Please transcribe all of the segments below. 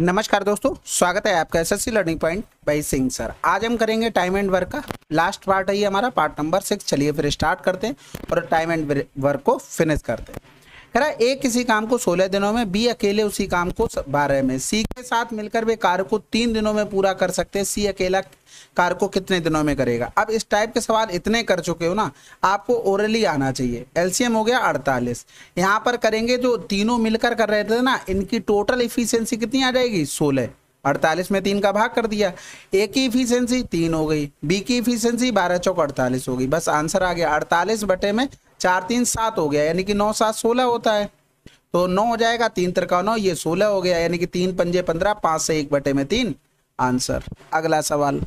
नमस्कार दोस्तों स्वागत है आपका SSC learning point by Singh sir आज हम करेंगे टाइम एंड वर्क का लास्ट पार्ट है ये हमारा पार्ट नंबर सिक्स चलिए फिर स्टार्ट करते हैं और टाइम एंड वर्क को फिनिश करते हैं कह रहा है ए किसी काम को सोलह दिनों में बी अकेले उसी काम को बारह में सी के साथ मिलकर वे कार्य को तीन दिनों में पूरा कर सकते हैं सी अकेला कार्य को कितने दिनों में करेगा अब इस टाइप के सवाल इतने कर चुके हो ना आपको ओरली आना चाहिए एलसीएम हो गया अड़तालीस यहाँ पर करेंगे जो तीनों मिलकर कर रहे थे ना इनकी टोटल इफिशियंसी कितनी आ जाएगी सोलह अड़तालीस में तीन का भाग कर दिया ए की इफिशियंसी तीन हो गई बी की इफिशियंसी बारह चौक अड़तालीस हो गई बस आंसर आ गया अड़तालीस बटे में चार तीन सात हो गया यानी कि नौ सात सोलह होता है तो नौ हो जाएगा तीन तरका नौ ये सोलह हो गया यानी कि तीन पंजे पंद्रह पांच से एक बटे में तीन आंसर अगला सवाल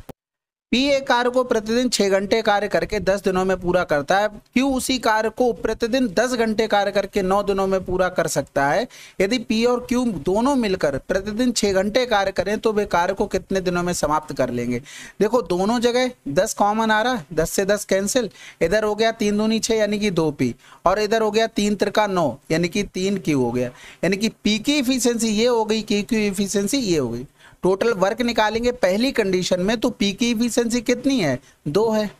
पी ए कार्य को प्रतिदिन छह घंटे कार्य करके दस दिनों में पूरा करता है क्यू उसी कार्य को प्रतिदिन दस घंटे कार्य करके नौ दिनों में पूरा कर सकता है यदि पी और क्यू दोनों मिलकर प्रतिदिन छह घंटे कार्य करें तो वे कार्य को कितने दिनों में समाप्त कर लेंगे देखो दोनों जगह दस कॉमन आ रहा है दस से दस कैंसिल इधर हो गया तीन दूनी छह यानी कि दो पी और इधर हो गया तीन त्रिका नौ यानी कि तीन क्यू हो गया यानी कि पी की इफिशियंसी ये हो गई क्यू की इफिशियंसी ये हो गई टोटल वर्क निकालेंगे पहली कंडीशन में तो पी की इफिशियंसी कितनी है दो है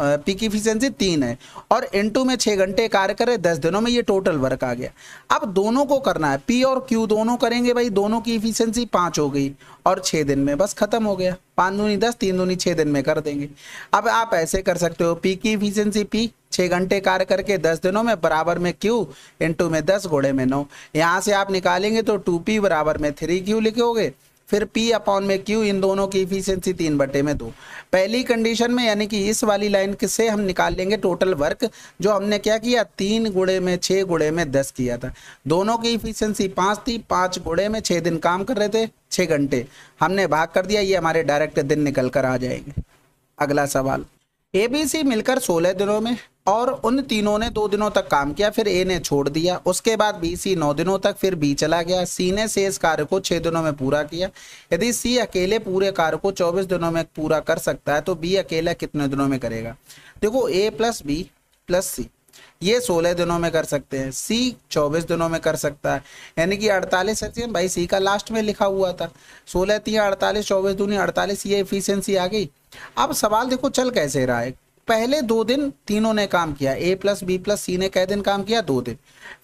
पी की इफिशियंसी तीन है और टू में छः घंटे कार्य करे दस दिनों में ये टोटल वर्क आ गया अब दोनों को करना है पी और क्यू दोनों करेंगे भाई दोनों की इफिशियंसी पाँच हो गई और छः दिन में बस खत्म हो गया पाँच दूनी दस तीन दूनी छः दिन में कर देंगे अब आप ऐसे कर सकते हो पी की इफिशियंसी पी छः घंटे कार्य करके दस दिनों में बराबर में क्यू इंटू में दस घोड़े में नौ यहाँ से आप निकालेंगे तो टू पी बराबर में थ्री क्यू लिखोगे फिर P अपॉन में Q इन दोनों की इफिशियंसी तीन बटे में दो पहली कंडीशन में यानी कि इस वाली लाइन से हम निकाल लेंगे टोटल वर्क जो हमने क्या किया तीन गुड़े में छः गुड़े में दस किया था दोनों की इफिशियंसी पाँच थी पाँच गुड़े में छः दिन काम कर रहे थे छः घंटे हमने भाग कर दिया ये हमारे डायरेक्ट दिन निकल कर आ जाएंगे अगला सवाल ए मिलकर सोलह दिनों में और उन तीनों ने दो दिनों तक काम किया फिर ए ने छोड़ दिया उसके बाद बी सी नौ दिनों तक फिर बी चला गया सी ने शेष कार्य को छह दिनों में पूरा किया यदि सी अकेले पूरे कार्य को चौबीस दिनों में पूरा कर सकता है तो बी अकेला कितने दिनों में करेगा देखो A plus B plus C ये सोलह दिनों में कर सकते हैं सी चौबीस दिनों में कर सकता है यानी कि अड़तालीस भाई सी का लास्ट में लिखा हुआ था सोलह तीन अड़तालीस चौबीस दूनी अड़तालीस ये एफिशियंसी आ गई अब सवाल देखो चल कैसे रहा है पहले दो दिन तीनों ने काम किया A plus B plus C ने कई दिन काम किया दो दिन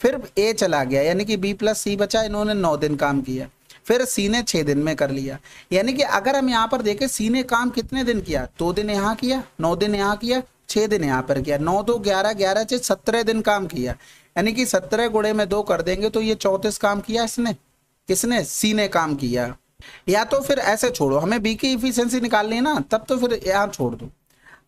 फिर ए चला गया यानी कि बी प्लस सी बचा इन्होंने नौ दिन काम किया फिर सी ने छह दिन में कर लिया यानी कि अगर हम यहाँ पर देखें सी ने काम कितने दिन किया दो दिन यहाँ किया नौ दिन यहाँ किया छह दिन यहाँ पर किया नौ दो ग्यारह ग्यारह छह सत्रह दिन काम किया यानी कि सत्रह गुड़े में दो कर देंगे तो ये चौंतीस काम किया इसने किसने सी ने काम किया या तो फिर ऐसे छोड़ो हमें बी की इफिशियंसी निकालनी है ना तब तो फिर यहाँ छोड़ दो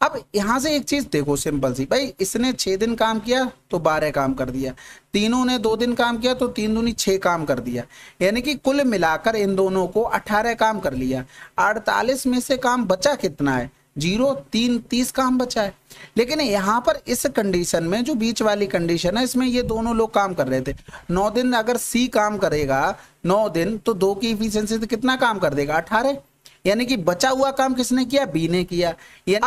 अब यहाँ से एक चीज़ देखो सिंपल सी भाई इसने छः दिन काम किया तो बारह काम कर दिया तीनों ने दो दिन काम किया तो तीन दूनी छः काम कर दिया यानी कि कुल मिलाकर इन दोनों को अठारह काम कर लिया अड़तालीस में से काम बचा कितना है जीरो तीन तीस काम बचा है लेकिन यहाँ पर इस कंडीशन में जो बीच वाली कंडीशन है इसमें ये दोनों लोग काम कर रहे थे नौ दिन अगर सी काम करेगा नौ दिन तो दो की इफिशियंसी कितना काम कर देगा अठारह यानी कि बचा हुआ काम किसने किया बी ने किया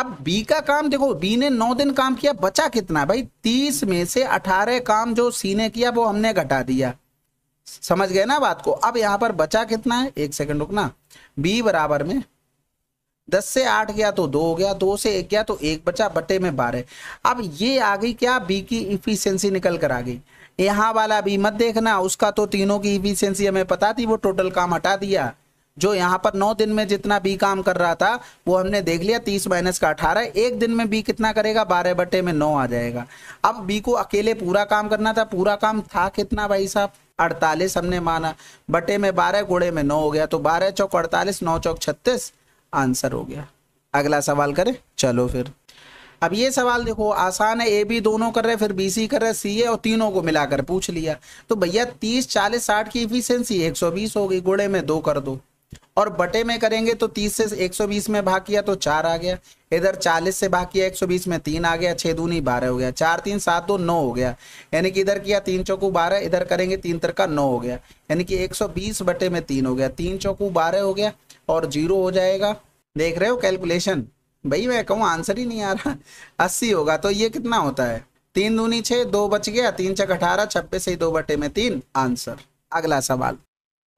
अब बी का काम देखो बी ने नौ दिन काम किया बचा कितना भाई तीस में से अठारह काम जो सी ने किया वो हमने घटा दिया समझ गए ना बात को अब यहाँ पर बचा कितना है एक सेकंड रुकना बी बराबर में दस से आठ गया तो दो हो गया दो से एक गया तो एक बचा बटे में बारह अब ये आ गई क्या बी की इफिशियंसी निकल कर आ गई यहाँ वाला बी मत देखना उसका तो तीनों की इफिशियंसी हमें पता थी वो टोटल काम हटा दिया जो यहाँ पर नौ दिन में जितना बी काम कर रहा था वो हमने देख लिया तीस माइनस का अठारह एक दिन में बी कितना करेगा बारह बटे में नौ आ जाएगा अब बी को अकेले पूरा काम करना था पूरा काम था कितना भाई साहब अड़तालीस हमने माना बटे में बारह गुड़े में नौ हो गया तो बारह चौक अड़तालीस नौ चौक छत्तीस आंसर हो गया अगला सवाल करें चलो फिर अब ये सवाल देखो आसान है ए बी दोनों कर रहे फिर बी सी कर रहे सी ए और तीनों को मिलाकर पूछ लिया तो भैया तीस चालीस साठ की इफिशियंसी एक सौ बीस गई गुड़े में दो कर दो और बटे में करेंगे तो 30 से 120 में भाग किया तो चार आ गया इधर 40 से भाग किया 120 में तीन आ गया छः दूनी बारह हो गया चार तीन सात दो नौ हो गया यानी कि इधर किया तीन चौकू बारह इधर करेंगे तीन का नौ हो गया यानी कि 120 बटे में तीन हो गया तीन चौकू बारह हो गया और जीरो हो जाएगा देख रहे हो कैलकुलेशन भाई मैं कहूँ आंसर ही नहीं आ रहा अस्सी होगा तो ये कितना होता है तीन दूनी छः दो बच गया तीन चक अठारह छब्बीस से दो बटे में तीन आंसर अगला सवाल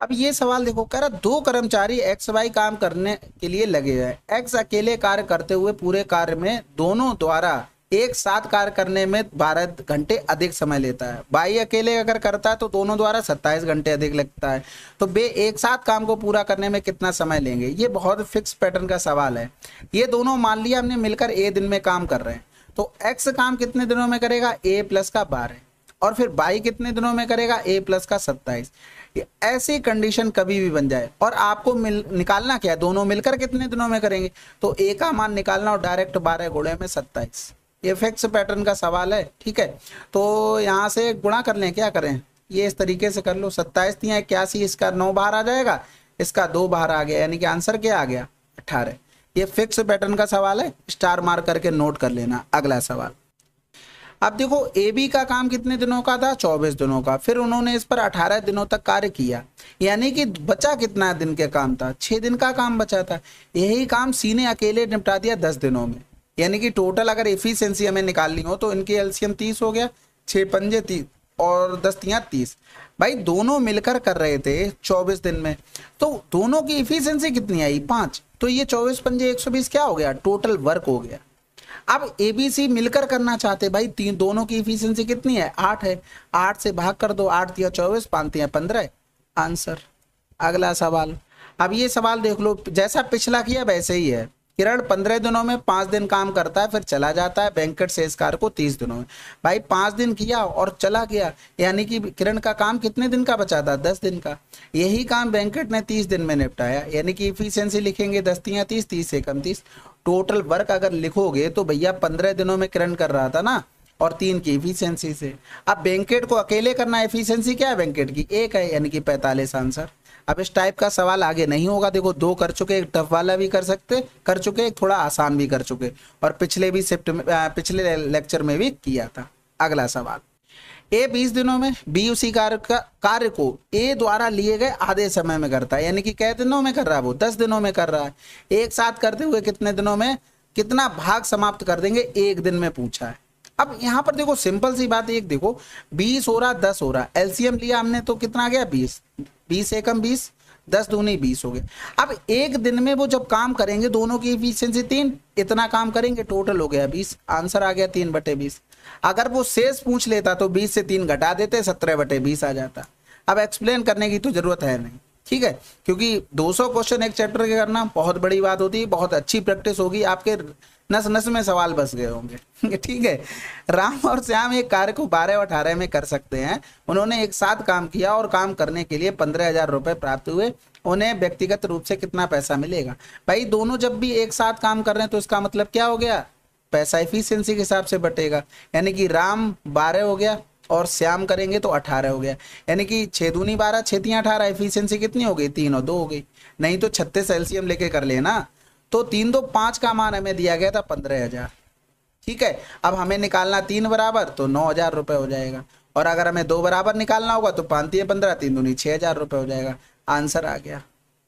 अब ये सवाल देखो कह रहा दो कर्मचारी एक्स वाई काम करने के लिए लगे हुए हैं एक्स अकेले कार्य करते हुए पूरे कार्य में दोनों द्वारा एक साथ कार्य करने में बारह घंटे अधिक समय लेता है बाई अकेले अगर करता है तो दोनों द्वारा सत्ताईस घंटे अधिक लगता है तो बे एक साथ काम को पूरा करने में कितना समय लेंगे ये बहुत फिक्स पैटर्न का सवाल है ये दोनों मान लिया हमने मिलकर ए दिन में काम कर रहे हैं तो एक्स काम कितने दिनों में करेगा ए प्लस का बारह और फिर बाई कितने दिनों में करेगा ए प्लस का सत्ताईस ऐसी कंडीशन कभी भी बन जाए और आपको मिल निकालना क्या है दोनों मिलकर कितने दिनों में करेंगे तो ए का मान निकालना और डायरेक्ट बारह गुड़े में सत्ताईस ये फिक्स पैटर्न का सवाल है ठीक है तो यहाँ से गुणा कर लें क्या करें ये इस तरीके से कर लो सत्ताईस दिया इक्यासी इसका नौ बाहर आ जाएगा इसका दो बाहर आ गया यानी कि आंसर क्या आ गया अट्ठारह ये फिक्स पैटर्न का सवाल है स्टार मार्क करके नोट कर लेना अगला सवाल अब देखो ए बी का काम कितने दिनों का था चौबीस दिनों का फिर उन्होंने इस पर अठारह दिनों तक कार्य किया यानी कि बचा कितना दिन के काम था छः दिन का काम बचा था यही काम सी ने अकेले निपटा दिया दस दिनों में यानी कि टोटल अगर एफिशिएंसी हमें निकालनी हो तो इनके एल्सियम तीस हो गया छः पंजे तीस और दस्तियाँ तीस भाई दोनों मिलकर कर रहे थे चौबीस दिन में तो दोनों की इफिशियंसी कितनी आई पाँच तो ये चौबीस पंजे एक सौ बीस क्या हो गया टोटल वर्क हो गया अब एबीसी मिलकर करना चाहते भाई तीन दोनों की इफिशियंसी कितनी है आठ है आठ से भाग कर दो आठ दिया चौबीस पाँच दिया पंद्रह आंसर अगला सवाल अब ये सवाल देख लो जैसा पिछला किया वैसे ही है किरण पंद्रह दिनों में पांच दिन काम करता है फिर चला जाता है बैंकट सेस्कार को तीस दिनों में भाई पांच दिन किया और चला गया यानी कि किरण का काम कितने दिन का बचा था दस दिन का यही काम बैंकट ने तीस दिन में निपटाया यानी कि इफिशियंसी लिखेंगे दस तियाँ तीस तीस कम तीस टोटल वर्क अगर लिखोगे तो भैया पंद्रह दिनों में किरण कर रहा था ना और तीन की एफिशिएंसी से अब बैंकेट को अकेले करना एफिशिएंसी क्या है बैंकेट की एक है यानी कि पैंतालीस आंसर अब इस टाइप का सवाल आगे नहीं होगा देखो दो कर चुके एक टफ वाला भी कर सकते कर चुके एक थोड़ा आसान भी कर चुके और पिछले भी शिफ्ट में पिछले लेक्चर में भी किया था अगला सवाल ए 20 दिनों में बी उसी कार्य का कार्य को ए द्वारा लिए गए आधे समय में करता है यानी कि कै दिनों में कर रहा है वो दस दिनों में कर रहा है एक साथ करते हुए कितने दिनों में कितना भाग समाप्त कर देंगे एक दिन में पूछा है अब यहाँ पर देखो सिंपल सी बात एक देखो बीस हो रहा दस हो रहा एलसीएम लिया हमने तो कितना गया बीस बीस एकम बीस दस दूनी बीस हो गए अब एक दिन में वो जब काम करेंगे दोनों की इफिशियंसी तीन इतना काम करेंगे टोटल हो गया बीस आंसर आ गया तीन बटे बीस अगर वो शेष पूछ लेता तो बीस से तीन घटा देते सत्रह बटे बीस आ जाता अब एक्सप्लेन करने की तो जरूरत है नहीं ठीक है क्योंकि 200 क्वेश्चन एक चैप्टर के करना बहुत बड़ी बात होती है बहुत अच्छी प्रैक्टिस होगी आपके नस नस में सवाल बस गए होंगे ठीक है राम और श्याम एक कार्य को बारह और अठारह में कर सकते हैं उन्होंने एक साथ काम किया और काम करने के लिए पंद्रह हजार रुपए प्राप्त हुए उन्हें व्यक्तिगत रूप से कितना पैसा मिलेगा भाई दोनों जब भी एक साथ काम कर रहे हैं तो इसका मतलब क्या हो गया पैसा इफिशियंसी के हिसाब से बटेगा यानी कि राम बारह हो गया और श्याम करेंगे तो अठारह हो गया यानी कि छः दूनी बारह छतियाँ अठारह एफिशिएंसी कितनी हो गई तीन और दो हो गई नहीं तो छत्तीस सेल्सियम लेके कर लेना तो तीन दो पाँच का मान हमें दिया गया था पंद्रह हज़ार ठीक है अब हमें निकालना तीन बराबर तो नौ हज़ार रुपये हो जाएगा और अगर हमें दो बराबर निकालना होगा तो पाँच तीन पंद्रह तीन दूनी छः हज़ार रुपये हो जाएगा आंसर आ गया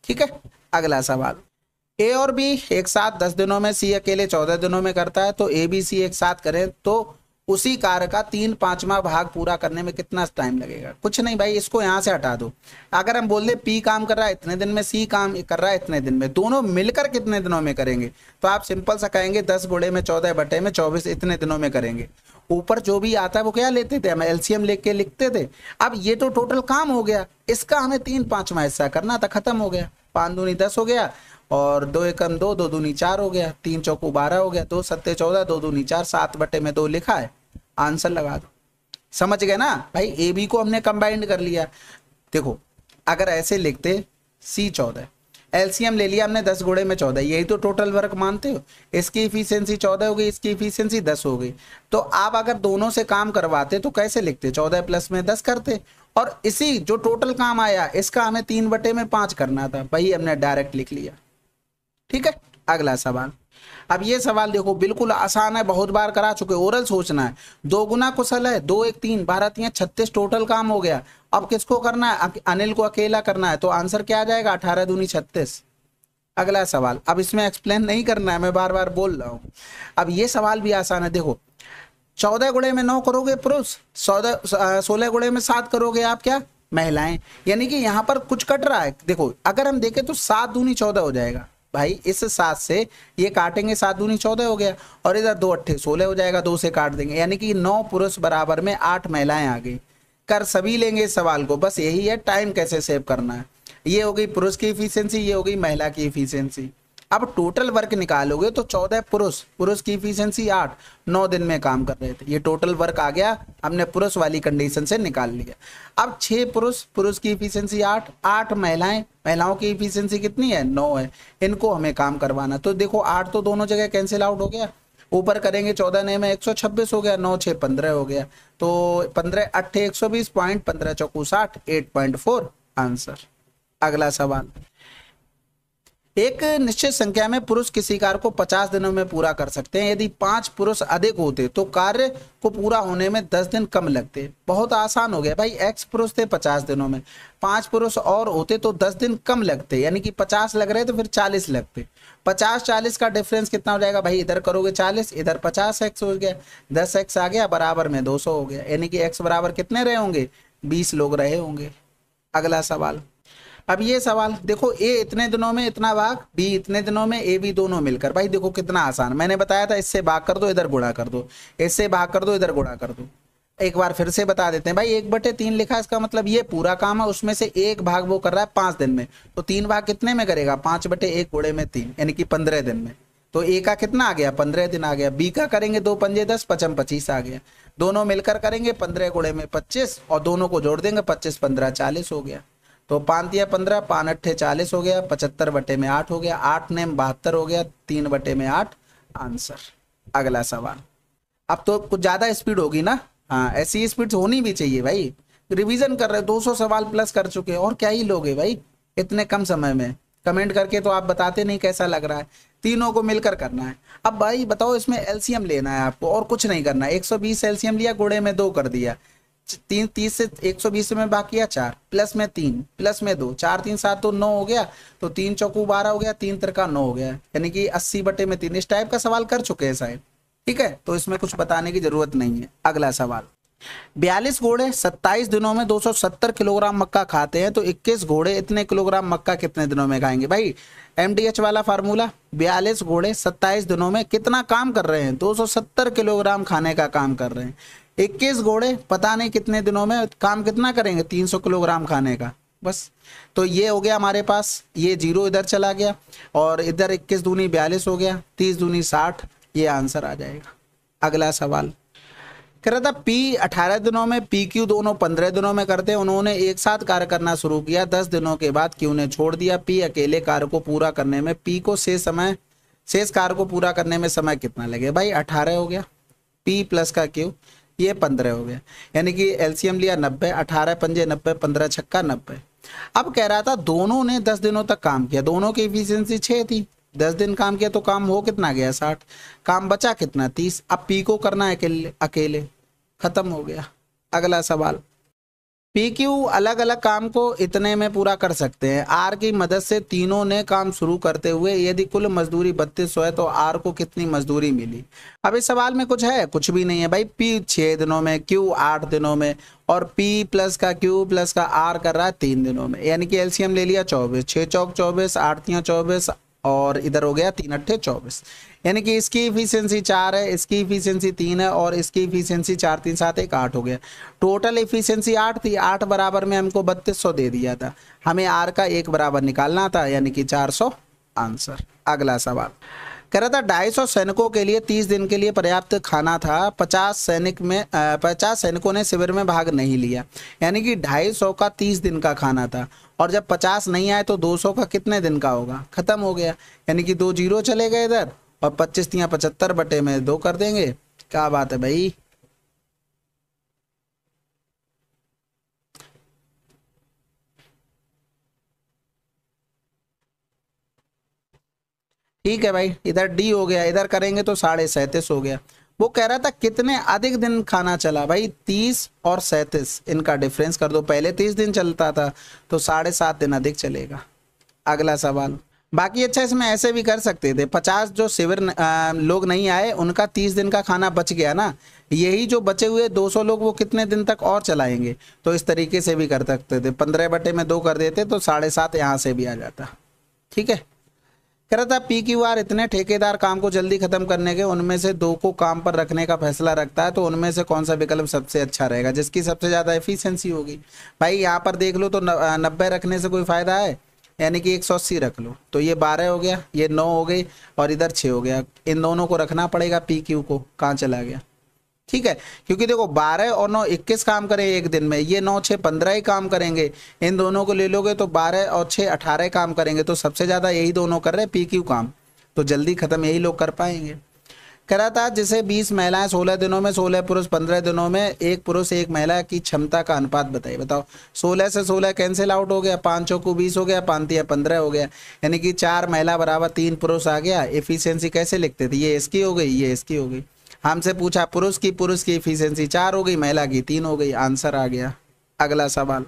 ठीक है अगला सवाल ए और बी एक साथ दस दिनों में सी अकेले चौदह दिनों में करता है तो ए बी सी एक साथ करें तो उसी कार्य का तीन पांचवा भाग पूरा करने में कितना टाइम लगेगा कुछ नहीं भाई इसको यहाँ से हटा दो अगर हम बोल दें पी काम कर रहा है इतने दिन में सी काम कर रहा है इतने दिन में दोनों मिलकर कितने दिनों में करेंगे तो आप सिंपल सा कहेंगे दस बुढ़े में चौदह बटे में चौबीस इतने दिनों में करेंगे ऊपर जो भी आता है वो क्या लेते थे हम एलसीएम लेके लिखते थे अब ये तो टोटल काम हो गया इसका हमें तीन पांचवा हिस्सा करना था खत्म हो गया पान दूनी दस हो गया और दो एकम दो दो दूनी चार हो गया तीन चौकू बारह हो गया दो सत्ते चौदह दो दूनी चार सात बटे में दो लिखा है आंसर लगा दो समझ गए ना भाई ए बी को हमने कंबाइंड कर लिया देखो अगर ऐसे लिखते सी चौदह एलसीएम ले लिया हमने दस गुड़े में चौदह यही तो टोटल वर्क मानते हो इसकी इफिशियंसी चौदह हो गई इसकी इफिशियंसी दस हो गई तो आप अगर दोनों से काम करवाते तो कैसे लिखते चौदह प्लस में दस करते और इसी जो टोटल काम आया इसका हमें तीन बटे में पांच करना था वही हमने डायरेक्ट लिख लिया ठीक है अगला सवाल अब ये सवाल देखो बिल्कुल आसान है बहुत बार करा चुके ओरल सोचना है दो गुना कुशल है दो एक तीन बारह तीन छत्तीस टोटल काम हो गया अब किसको करना है अनिल को अकेला करना है तो आंसर क्या आ जाएगा अठारह दूनी छत्तीस अगला सवाल अब इसमें एक्सप्लेन नहीं करना है मैं बार बार बोल रहा हूँ अब ये सवाल भी आसान है देखो चौदह गुड़े में नौ करोगे पुरुष चौदह सोलह गुड़े में सात करोगे आप क्या महिलाएं यानी कि यहाँ पर कुछ कट रहा है देखो अगर हम देखें तो सात दूनी चौदह हो जाएगा भाई इस सात से ये काटेंगे सात दूनी चौदह हो गया और इधर दो अट्ठे सोलह हो जाएगा दो से काट देंगे यानी कि नौ पुरुष बराबर में आठ महिलाएं आ गई कर सभी लेंगे इस सवाल को बस यही है टाइम कैसे सेव करना है ये हो गई पुरुष की इफिशियंसी ये हो गई महिला की इफिशियंसी अब टोटल वर्क निकालोगे तो चौदह पुरुष पुरुष की इफिशियंसी आठ नौ दिन में काम कर रहे थे ये टोटल वर्क आ गया हमने पुरुष वाली कंडीशन से निकाल लिया अब छह पुरुष पुरुष की इफिशियंसी आठ आठ महिलाएं महिलाओं की इफिशियंसी कितनी है नौ है इनको हमें काम करवाना तो देखो आठ तो दोनों जगह कैंसिल आउट हो गया ऊपर करेंगे चौदह नए में एक सौ छब्बीस हो गया नौ छः पंद्रह हो गया तो पंद्रह अट्ठे एक सौ बीस पॉइंट पंद्रह चौकू साठ एट पॉइंट फोर आंसर अगला सवाल एक निश्चित संख्या में पुरुष किसी कार्य को पचास दिनों में पूरा कर सकते हैं यदि पांच पुरुष अधिक होते तो कार्य को पूरा होने में दस दिन कम लगते बहुत आसान हो गया भाई एक्स पुरुष थे पचास दिनों में पांच पुरुष और होते तो दस दिन कम लगते यानी कि पचास लग रहे तो फिर चालीस लगते पचास चालीस का डिफरेंस कितना हो जाएगा भाई इधर करोगे चालीस इधर पचास एक्स हो गया दस एक्स आ गया बराबर में दो सौ हो गया यानी कि एक्स बराबर कितने रहे होंगे बीस लोग रहे होंगे अगला सवाल अब ये सवाल देखो ए इतने दिनों में इतना भाग बी इतने दिनों में ए बी दोनों मिलकर भाई देखो कितना आसान मैंने बताया था इससे भाग कर दो इधर गुणा कर दो इससे भाग कर दो इधर गुणा कर दो एक बार फिर से बता देते हैं भाई एक बटे तीन लिखा इसका मतलब ये पूरा काम है उसमें से एक भाग वो कर रहा है पांच दिन में तो तीन भाग कितने में करेगा पांच बटे एक गुड़े में तीन यानी कि पंद्रह दिन में तो ए का कितना आ गया पंद्रह दिन आ गया बी का करेंगे दो पंजे दस पचम पच्चीस आ गया दोनों मिलकर करेंगे पंद्रह गुड़े में पच्चीस और दोनों को जोड़ देंगे पच्चीस पंद्रह चालीस हो गया तो दिया पंद्रह पान अट्ठे चालीस हो गया पचहत्तर बटे में आठ हो गया आठ ने बहत्तर हो गया तीन बटे में आठ आंसर अगला सवाल अब तो कुछ ज्यादा स्पीड होगी ना हाँ ऐसी स्पीड तो होनी भी चाहिए भाई रिवीजन कर रहे दो सौ सवाल प्लस कर चुके हैं और क्या ही लोगे भाई इतने कम समय में कमेंट करके तो आप बताते नहीं कैसा लग रहा है तीनों को मिलकर करना है अब भाई बताओ इसमें एलसीएम लेना है आपको और कुछ नहीं करना है बीस एलसीएम लिया गुड़े में दो कर दिया तीन तीस से एक सौ बीस में बाकी है चार प्लस में तीन प्लस में दो चार तीन सात तो नौ हो गया तो तीन चौकू बारह हो गया तीन तरका नौ हो गया यानी कि अस्सी बटे में तीन इस टाइप का सवाल कर चुके हैं साहब ठीक है तो इसमें कुछ बताने की जरूरत नहीं है अगला सवाल बयालीस घोड़े सत्ताईस दिनों में दो सौ सत्तर किलोग्राम मक्का खाते हैं तो इक्कीस घोड़े इतने किलोग्राम मक्का कितने दिनों में खाएंगे भाई एच वाला फार्मूला बयालीस घोड़े सत्ताईस दिनों में कितना काम कर रहे हैं सत्तर किलोग्राम खाने का काम कर रहे हैं इक्कीस घोड़े पता नहीं कितने दिनों में काम कितना करेंगे तीन सौ किलोग्राम खाने का बस तो ये हो गया हमारे पास ये जीरो इधर चला गया और इधर इक्कीस दूनी बयालीस हो गया तीस दूनी साठ ये आंसर आ जाएगा अगला सवाल कह रहा था पी अठारह दिनों में पी क्यू दोनों पंद्रह दिनों में करते उन्होंने एक साथ कार्य करना शुरू किया दस दिनों के बाद क्यू ने छोड़ दिया पी अकेले कार्य को पूरा करने में पी को शेष समय शेष कार्य को पूरा करने में समय कितना लगे भाई अठारह हो गया पी प्लस का क्यू ये पंद्रह हो गया यानी कि एलसीएम लिया नब्बे अठारह पंजे नब्बे पंद्रह छक्का नब्बे अब कह रहा था दोनों ने दस दिनों तक काम किया दोनों की इफिशियंसी छः थी दस दिन काम किया तो काम हो कितना गया साठ काम बचा कितना तीस अब पी को करना है अकेले अकेले खत्म हो गया अगला सवाल पी क्यू अलग अलग काम को इतने में पूरा कर सकते हैं आर की मदद से तीनों ने काम शुरू करते हुए यदि कुल मजदूरी बत्तीस है तो आर को कितनी मजदूरी मिली अब इस सवाल में कुछ है कुछ भी नहीं है भाई पी छः दिनों में क्यू आठ दिनों में और पी प्लस का क्यू प्लस का आर कर रहा है तीन दिनों में यानी कि एलसीएम ले लिया चौबीस छः चौक चौबीस आठतियाँ चौबीस और इधर हो गया तीन अट्ठे चौबीस यानी कि इसकी इफिशियंसी चार है इसकी इफिशियंसी तीन है और इसकी इफिशियंसी चार तीन सात एक आठ हो गया टोटल इफिशियंसी आठ थी आठ बराबर में हमको बत्तीस सौ दे दिया था हमें आर का एक बराबर निकालना था यानी कि चार सौ आंसर अगला सवाल कह रहा था ढाई सौ सैनिकों के लिए तीस दिन के लिए पर्याप्त खाना था पचास सैनिक में पचास सैनिकों ने शिविर में भाग नहीं लिया यानी कि ढाई सौ का तीस दिन का खाना था और जब पचास नहीं आए तो दो सौ का कितने दिन का होगा खत्म हो गया यानी कि दो जीरो चले गए इधर और पच्चीस या पचहत्तर बटे में दो कर देंगे क्या बात है भाई ठीक है भाई इधर डी हो गया इधर करेंगे तो साढ़े सैंतीस हो गया वो कह रहा था कितने अधिक दिन खाना चला भाई तीस और सैंतीस इनका डिफरेंस कर दो पहले तीस दिन चलता था तो साढ़े सात दिन अधिक चलेगा अगला सवाल बाकी अच्छा इसमें ऐसे भी कर सकते थे पचास जो शिविर लोग नहीं आए उनका तीस दिन का खाना बच गया ना यही जो बचे हुए दो सौ लोग वो कितने दिन तक और चलाएंगे तो इस तरीके से भी कर सकते थे पंद्रह बटे में दो कर देते तो साढ़े सात यहाँ से भी आ जाता ठीक है कह रहा था पी क्यू आर इतने ठेकेदार काम को जल्दी खत्म करने के उनमें से दो को काम पर रखने का फैसला रखता है तो उनमें से कौन सा विकल्प सबसे अच्छा रहेगा जिसकी सबसे ज़्यादा एफिशिएंसी होगी भाई यहाँ पर देख लो तो नब्बे रखने से कोई फ़ायदा है यानी कि एक सौ अस्सी रख लो तो ये बारह हो गया ये नौ हो गई और इधर छः हो गया इन दोनों को रखना पड़ेगा पी क्यू को कहाँ चला गया ठीक है क्योंकि देखो बारह और नौ इक्कीस काम करें एक दिन में ये नौ छः पंद्रह ही काम करेंगे इन दोनों को ले लोगे तो बारह और छः अठारह काम करेंगे तो सबसे ज़्यादा यही दोनों कर रहे हैं पी क्यू काम तो जल्दी ख़त्म यही लोग कर पाएंगे कह रहा था जिसे 20 महिलाएं 16 दिनों में 16 पुरुष 15 दिनों में एक पुरुष एक महिला की क्षमता का अनुपात बताइए बताओ 16 से 16 कैंसिल आउट हो गया पाँचों को 20 हो गया पानती पंद्रह हो गया यानी कि चार महिला बराबर तीन पुरुष आ गया एफिशिएंसी कैसे लिखते थे ये इसकी हो गई ये इसकी हो गई हमसे पूछा पुरुष की पुरुष की इफिशियंसी चार हो गई महिला की तीन हो गई आंसर आ गया अगला सवाल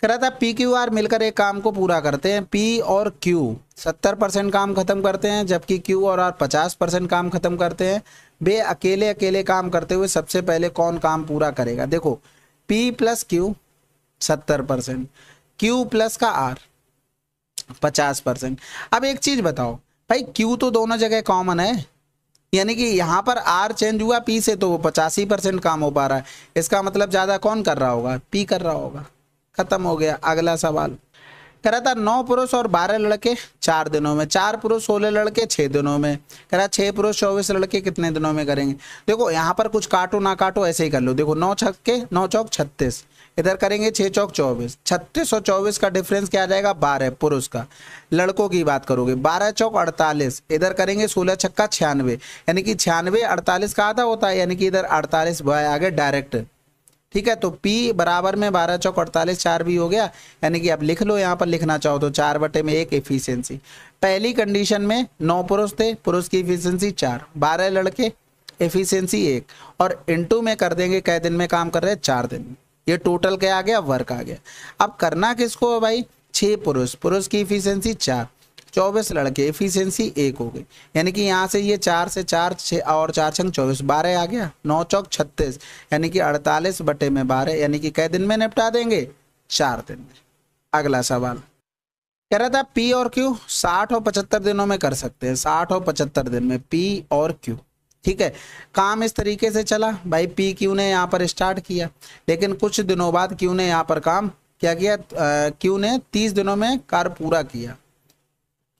कह रहा था पी क्यू आर मिलकर एक काम को पूरा करते हैं पी और क्यू सत्तर परसेंट काम खत्म करते हैं जबकि क्यू और आर पचास परसेंट काम खत्म करते हैं वे अकेले अकेले काम करते हुए सबसे पहले कौन काम पूरा करेगा देखो पी प्लस क्यू सत्तर परसेंट क्यू प्लस का आर पचास परसेंट अब एक चीज बताओ भाई क्यू तो दोनों जगह कॉमन है यानी कि यहाँ पर आर चेंज हुआ पी से तो वो पचासी परसेंट काम हो पा रहा है इसका मतलब ज़्यादा कौन कर रहा होगा पी कर रहा होगा खत्म हो गया अगला सवाल कह रहा था नौ पुरुष और बारह लड़के चार दिनों में चार पुरुष सोलह लड़के छह दिनों में कह रहा छह पुरुष चौबीस लड़के कितने दिनों में करेंगे देखो यहाँ पर कुछ काटो ना काटो ऐसे ही कर लो देखो नौ छक्के नौ चौक छत्तीस इधर करेंगे छः चौक चौबीस छत्तीस और चौबीस का डिफरेंस क्या आ जाएगा बारह पुरुष का लड़कों की बात करोगे बारह चौक अड़तालीस इधर करेंगे सोलह छक्का छियानवे यानी कि छियानवे अड़तालीस का आधा होता है यानी कि इधर अड़तालीस आगे डायरेक्ट ठीक है तो पी बराबर में बारह चौक अड़तालीस चार भी हो गया यानी कि आप लिख लो यहाँ पर लिखना चाहो तो चार बटे में एक एफिशियंसी पहली कंडीशन में नौ पुरुष थे पुरुष की एफिशियंसी चार बारह लड़के एफिशियंसी एक और इंटू में कर देंगे कै दिन में काम कर रहे हैं चार दिन में ये टोटल क्या आ गया वर्क आ गया अब करना किसको है भाई छः पुरुष पुरुष की इफिशियंसी चार चौबीस लड़के इफिशियंसी एक हो गई यानी कि यहाँ से ये चार से चार छः और चार छंग चौबीस बारह आ गया नौ चौक छत्तीस यानी कि अड़तालीस बटे में बारह यानी कि कई दिन में निपटा देंगे चार दिन में अगला सवाल कह रहा था पी और क्यू साठ और पचहत्तर दिनों में कर सकते हैं साठ और पचहत्तर दिन में पी और क्यू ठीक है काम इस तरीके से चला भाई पी क्यू ने यहाँ पर स्टार्ट किया लेकिन कुछ दिनों बाद क्यू ने यहाँ पर काम क्या किया क्यू ने तीस दिनों में कार पूरा किया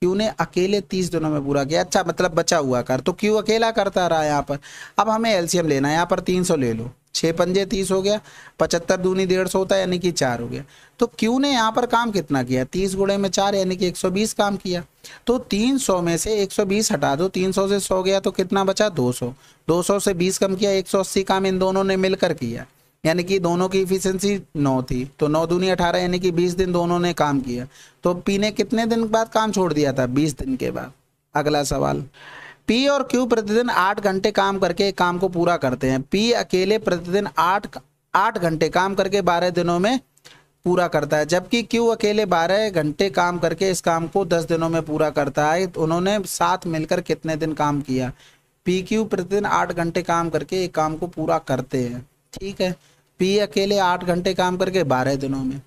क्यू ने अकेले तीस दिनों में पूरा किया अच्छा मतलब बचा हुआ कर तो क्यू अकेला करता रहा यहाँ पर अब हमें एलसीएम लेना है यहाँ पर तीन सौ ले लो छः पंजे तीस हो गया पचहत्तर दूनी डेढ़ सौ होता है यानी कि चार हो गया तो क्यू ने यहाँ पर काम कितना किया तीस गुड़े में चार यानी कि एक सौ बीस काम किया तो तीन सौ में से एक सौ बीस हटा दो तीन सौ से सौ गया तो कितना बचा दो सौ दो सौ से बीस कम किया एक सौ अस्सी काम इन दोनों ने मिलकर किया यानी कि दोनों की इफिशियंसी नौ थी तो नौ दूनी अठारह यानी कि बीस दिन दोनों ने काम किया तो पी ने कितने दिन बाद काम छोड़ दिया था बीस दिन के बाद अगला सवाल पी और क्यू प्रतिदिन आठ घंटे काम करके काम को पूरा करते हैं पी अकेले प्रतिदिन आठ आठ घंटे काम करके बारह दिनों में पूरा करता है जबकि क्यू अकेले बारह घंटे काम करके इस काम को दस दिनों में पूरा करता है उन्होंने साथ मिलकर कितने दिन काम किया पी क्यू प्रतिदिन आठ घंटे काम करके एक काम को पूरा करते हैं ठीक है पी अकेले आठ घंटे काम करके बारह दिनों में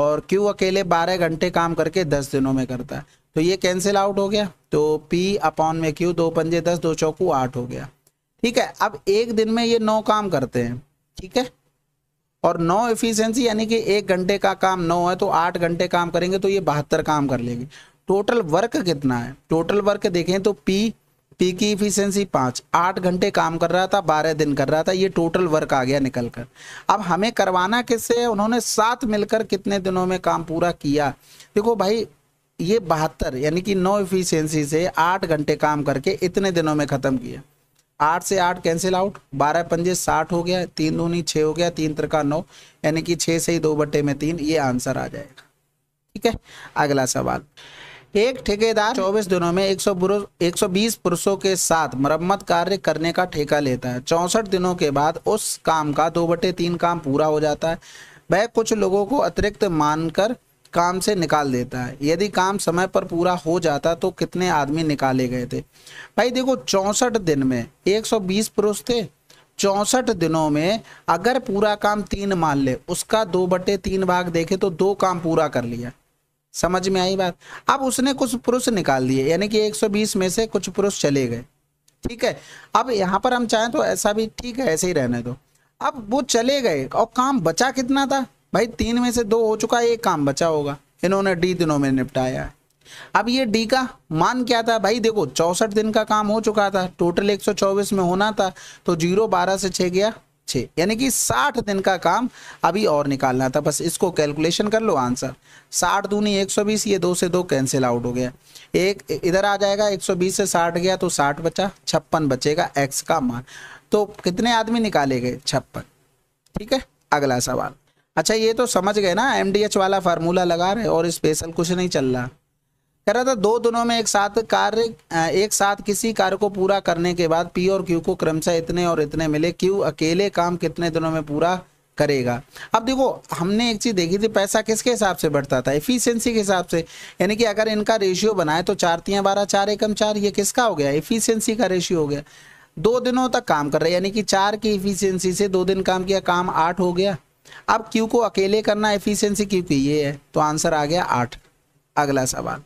और क्यू अकेले बारह घंटे काम करके दस दिनों में करता है तो ये कैंसिल आउट हो गया तो P अपॉन में क्यू दो पंजे दस दो चौकू आठ हो गया ठीक है अब एक दिन में ये नौ काम करते हैं ठीक है और नौ एफिशिएंसी यानी कि एक घंटे का काम नौ है तो आठ घंटे काम करेंगे तो ये बहत्तर काम कर लेंगे टोटल वर्क कितना है टोटल वर्क देखें तो पी पी की इफिशियंसी पाँच आठ घंटे काम कर रहा था बारह दिन कर रहा था ये टोटल वर्क आ गया निकल कर अब हमें करवाना किससे है उन्होंने साथ मिलकर कितने दिनों में काम पूरा किया देखो भाई ये बहत्तर यानी कि नौ इफिशियंसी से आठ घंटे काम करके इतने दिनों में ख़त्म किया आठ से आठ कैंसिल आउट बारह पंजे साठ हो गया तीन दूनी छः हो गया तीन तरका नौ यानी कि छः से ही दो बट्टे में तीन ये आंसर आ जाएगा ठीक है अगला सवाल एक ठेकेदार चौबीस दिनों में एक सौ बीस पुरुषों के साथ मरम्मत कार्य करने का ठेका लेता है चौंसठ दिनों के बाद उस काम का दो बटे तीन काम पूरा हो जाता है वह कुछ लोगों को अतिरिक्त मानकर काम से निकाल देता है यदि काम समय पर पूरा हो जाता तो कितने आदमी निकाले गए थे भाई देखो चौंसठ दिन में 120 पुरुष थे चौंसठ दिनों में अगर पूरा काम तीन मान ले उसका दो बटे तीन भाग देखे तो दो काम पूरा कर लिया समझ में आई बात अब उसने कुछ पुरुष निकाल दिए यानी कि 120 में से कुछ पुरुष चले गए ठीक है अब यहाँ पर हम चाहें तो ऐसा भी ठीक है ऐसे ही रहने दो अब वो चले गए और काम बचा कितना था भाई तीन में से दो हो चुका है एक काम बचा होगा इन्होंने डी दिनों में निपटाया है अब ये डी का मान क्या था भाई देखो चौसठ दिन का काम हो चुका था टोटल चौबीस में होना था तो जीरो बारह से छ गया छः यानी कि 60 दिन का काम अभी और निकालना था बस इसको कैलकुलेशन कर लो आंसर 60 दूनी 120 ये दो से दो कैंसिल आउट हो गया एक इधर आ जाएगा 120 से 60 गया तो 60 बचा छप्पन बचेगा एक्स का मान तो कितने आदमी निकाले गए छप्पन ठीक है अगला सवाल अच्छा ये तो समझ गए ना एम वाला फार्मूला लगा रहे और स्पेशल कुछ नहीं चल रहा कह रहा था दो दिनों में एक साथ कार्य एक साथ किसी कार्य को पूरा करने के बाद पी और क्यू को क्रमशः इतने और इतने मिले क्यू अकेले काम कितने दिनों में पूरा करेगा अब देखो हमने एक चीज देखी थी पैसा किसके हिसाब से बढ़ता था एफिशिएंसी के हिसाब से यानी कि अगर इनका रेशियो बनाए तो चार तीन बारह चार एकम चार ये किसका हो गया एफिशियंसी का रेशियो हो गया दो दिनों तक काम कर रहे यानी कि चार की इफिशियंसी से दो दिन काम किया काम आठ हो गया अब क्यू को अकेले करना एफिशिएंसी क्यू की ये है तो आंसर आ गया आठ अगला सवाल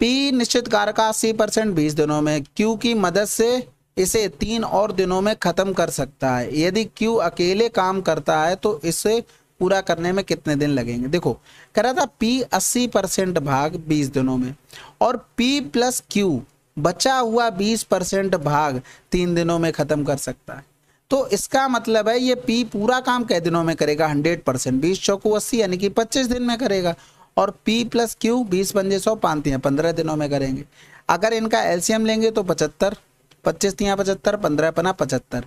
पी निश्चित कार का अस्सी परसेंट बीस दिनों में क्यू की मदद से इसे तीन और दिनों में ख़त्म कर सकता है यदि क्यू अकेले काम करता है तो इसे पूरा करने में कितने दिन लगेंगे देखो कह रहा था पी अस्सी परसेंट भाग बीस दिनों में और पी प्लस क्यू बचा हुआ बीस परसेंट भाग तीन दिनों में ख़त्म कर सकता है तो इसका मतलब है ये पी पूरा काम कै दिनों में करेगा हंड्रेड परसेंट बीस चौकू अस्सी यानी कि पच्चीस दिन में करेगा और पी प्लस क्यू बीस पंजे सौ पाँच पंद्रह दिनों में करेंगे अगर इनका एलसीएम लेंगे तो पचहत्तर पच्चीस तिया पचहत्तर पंद्रह पना पचहत्तर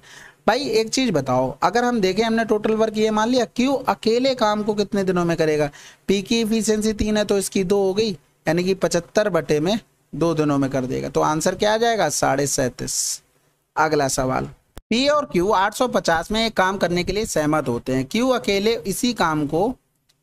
भाई एक चीज बताओ अगर हम देखें हमने टोटल वर्क ये मान लिया क्यू अकेले काम को कितने दिनों में करेगा पी की इफिशियंसी तीन है तो इसकी दो हो गई यानी कि पचहत्तर बटे में दो दिनों में कर देगा तो आंसर क्या आ जाएगा साढ़े सैंतीस अगला सवाल पी और क्यू 850 में एक काम करने के लिए सहमत होते हैं क्यू अकेले इसी काम को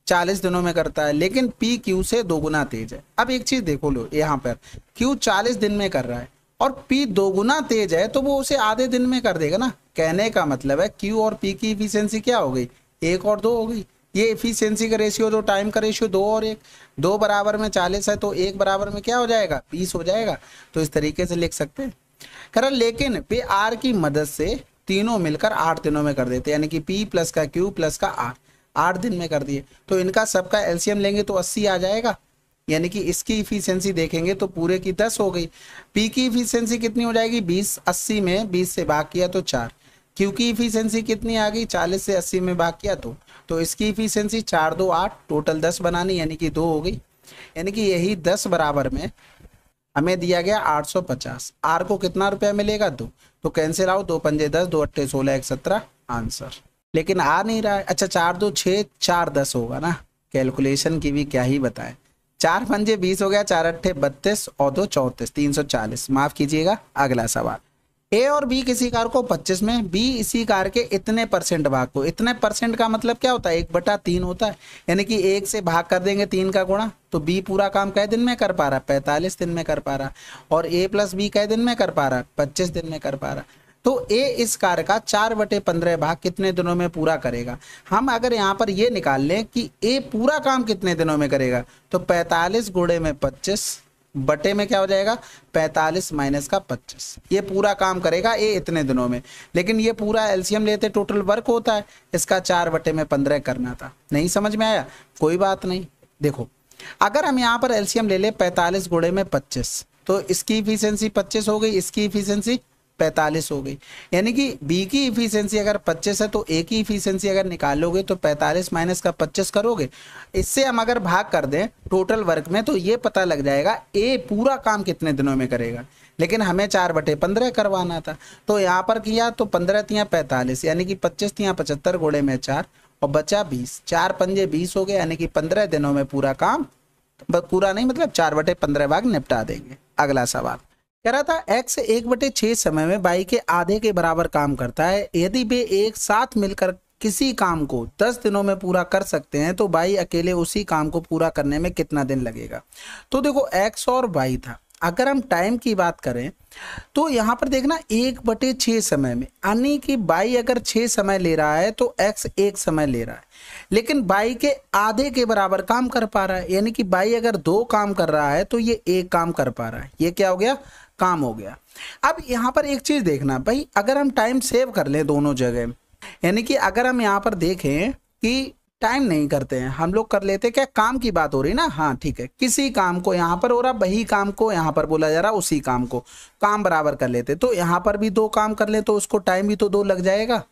40 दिनों में करता है लेकिन पी क्यू से दोगुना तेज है अब एक चीज देखो लो यहाँ पर क्यू 40 दिन में कर रहा है और पी दोगुना तेज है तो वो उसे आधे दिन में कर देगा ना कहने का मतलब है क्यू और पी की इफिशियंसी क्या हो गई एक और दो हो गई ये इफिशियंसी का रेशियो जो टाइम का रेशियो दो और एक दो बराबर में चालीस है तो एक बराबर में क्या हो जाएगा बीस हो जाएगा तो इस तरीके से लिख सकते हैं कह रहा लेकिन पे आर की मदद से तीनों मिलकर आठ दिनों में कर देते यानी कि पी प्लस का क्यू प्लस का आर आठ दिन में कर दिए तो इनका सबका एलसीएम लेंगे तो अस्सी आ जाएगा यानी कि इसकी इफिशियंसी देखेंगे तो पूरे की दस हो गई पी की इफिशियंसी कितनी हो जाएगी बीस अस्सी में बीस से भाग किया तो चार क्यू की इफिशियंसी कितनी आ गई चालीस से अस्सी में भाग किया तो तो इसकी इफिशियंसी चार दो आठ टोटल दस बनानी यानी कि दो हो गई यानी कि यही दस बराबर में हमें दिया गया 850 आर को कितना रुपया मिलेगा दो तो कैंसिल आओ दो पंजे दस दो अट्ठे सोलह एक सत्रह आंसर लेकिन आ नहीं रहा है अच्छा चार दो छः चार दस होगा ना कैलकुलेशन की भी क्या ही बताएं चार पंजे बीस हो गया चार अट्ठे बत्तीस और दो चौंतीस तीन सौ चालीस माफ कीजिएगा अगला सवाल ए और बी किसी कार को 25 में बी इसी कार के इतने परसेंट भाग को इतने परसेंट का मतलब क्या होता है एक बटा तीन होता है यानी कि एक से भाग कर देंगे तीन का गुणा तो बी पूरा काम कई दिन में कर पा रहा है पैंतालीस दिन में कर पा रहा और ए प्लस बी कई दिन में कर पा रहा है पच्चीस दिन में कर पा रहा तो ए इस कार का चार बटे पंद्रह भाग कितने दिनों में पूरा करेगा हम अगर यहाँ पर ये निकाल लें कि ए पूरा काम कितने दिनों में करेगा तो पैंतालीस गुड़े में पच्चीस बटे में क्या हो जाएगा 45 माइनस का 25 ये पूरा काम करेगा ए इतने दिनों में लेकिन ये पूरा एलसीएम लेते टोटल वर्क होता है इसका चार बटे में पंद्रह करना था नहीं समझ में आया कोई बात नहीं देखो अगर हम यहाँ पर एलसीएम ले ले पैंतालीस गुड़े में पच्चीस तो इसकी इफिशियंसी पच्चीस हो गई इसकी इफिशियंसी पैंतालीस हो गई यानी कि बी की इफिशियंसी अगर पच्चीस है तो ए की इफिशियंसी अगर निकालोगे तो पैंतालीस माइनस का पच्चीस करोगे इससे हम अगर भाग कर दें टोटल वर्क में तो ये पता लग जाएगा ए पूरा काम कितने दिनों में करेगा लेकिन हमें चार बटे पंद्रह करवाना था तो यहाँ पर किया तो पंद्रह तिया पैंतालीस यानी कि पच्चीस तिया पचहत्तर घोड़े में चार और बचा बीस चार पंजे बीस हो गए यानी कि पंद्रह दिनों में पूरा काम पूरा नहीं मतलब चार बटे पंद्रह भाग निपटा देंगे अगला सवाल कह रहा था एक्स एक बटे छह समय में बाई के आधे के बराबर काम करता है यदि वे एक साथ मिलकर किसी काम को दस दिनों में पूरा कर सकते हैं तो बाई अकेले उसी काम को पूरा करने में कितना दिन लगेगा तो देखो एक्स और बाई था अगर हम टाइम की बात करें तो यहाँ पर देखना एक बटे छः समय में यानी कि बाई अगर छः समय ले रहा है तो एक्स एक समय ले रहा है लेकिन बाई के आधे के बराबर काम कर पा रहा है यानी कि बाई अगर दो काम कर रहा है तो ये एक काम कर पा रहा है ये क्या हो गया काम हो गया अब यहाँ पर एक चीज़ देखना भाई अगर हम टाइम सेव कर लें दोनों जगह यानी कि अगर हम यहाँ पर देखें कि टाइम नहीं करते हैं हम लोग कर लेते क्या काम की बात हो रही ना हाँ ठीक है किसी काम को यहाँ पर हो रहा वही काम को यहाँ पर बोला जा रहा उसी काम को काम बराबर कर लेते तो यहाँ पर भी दो काम कर ले तो उसको टाइम भी तो दो लग जाएगा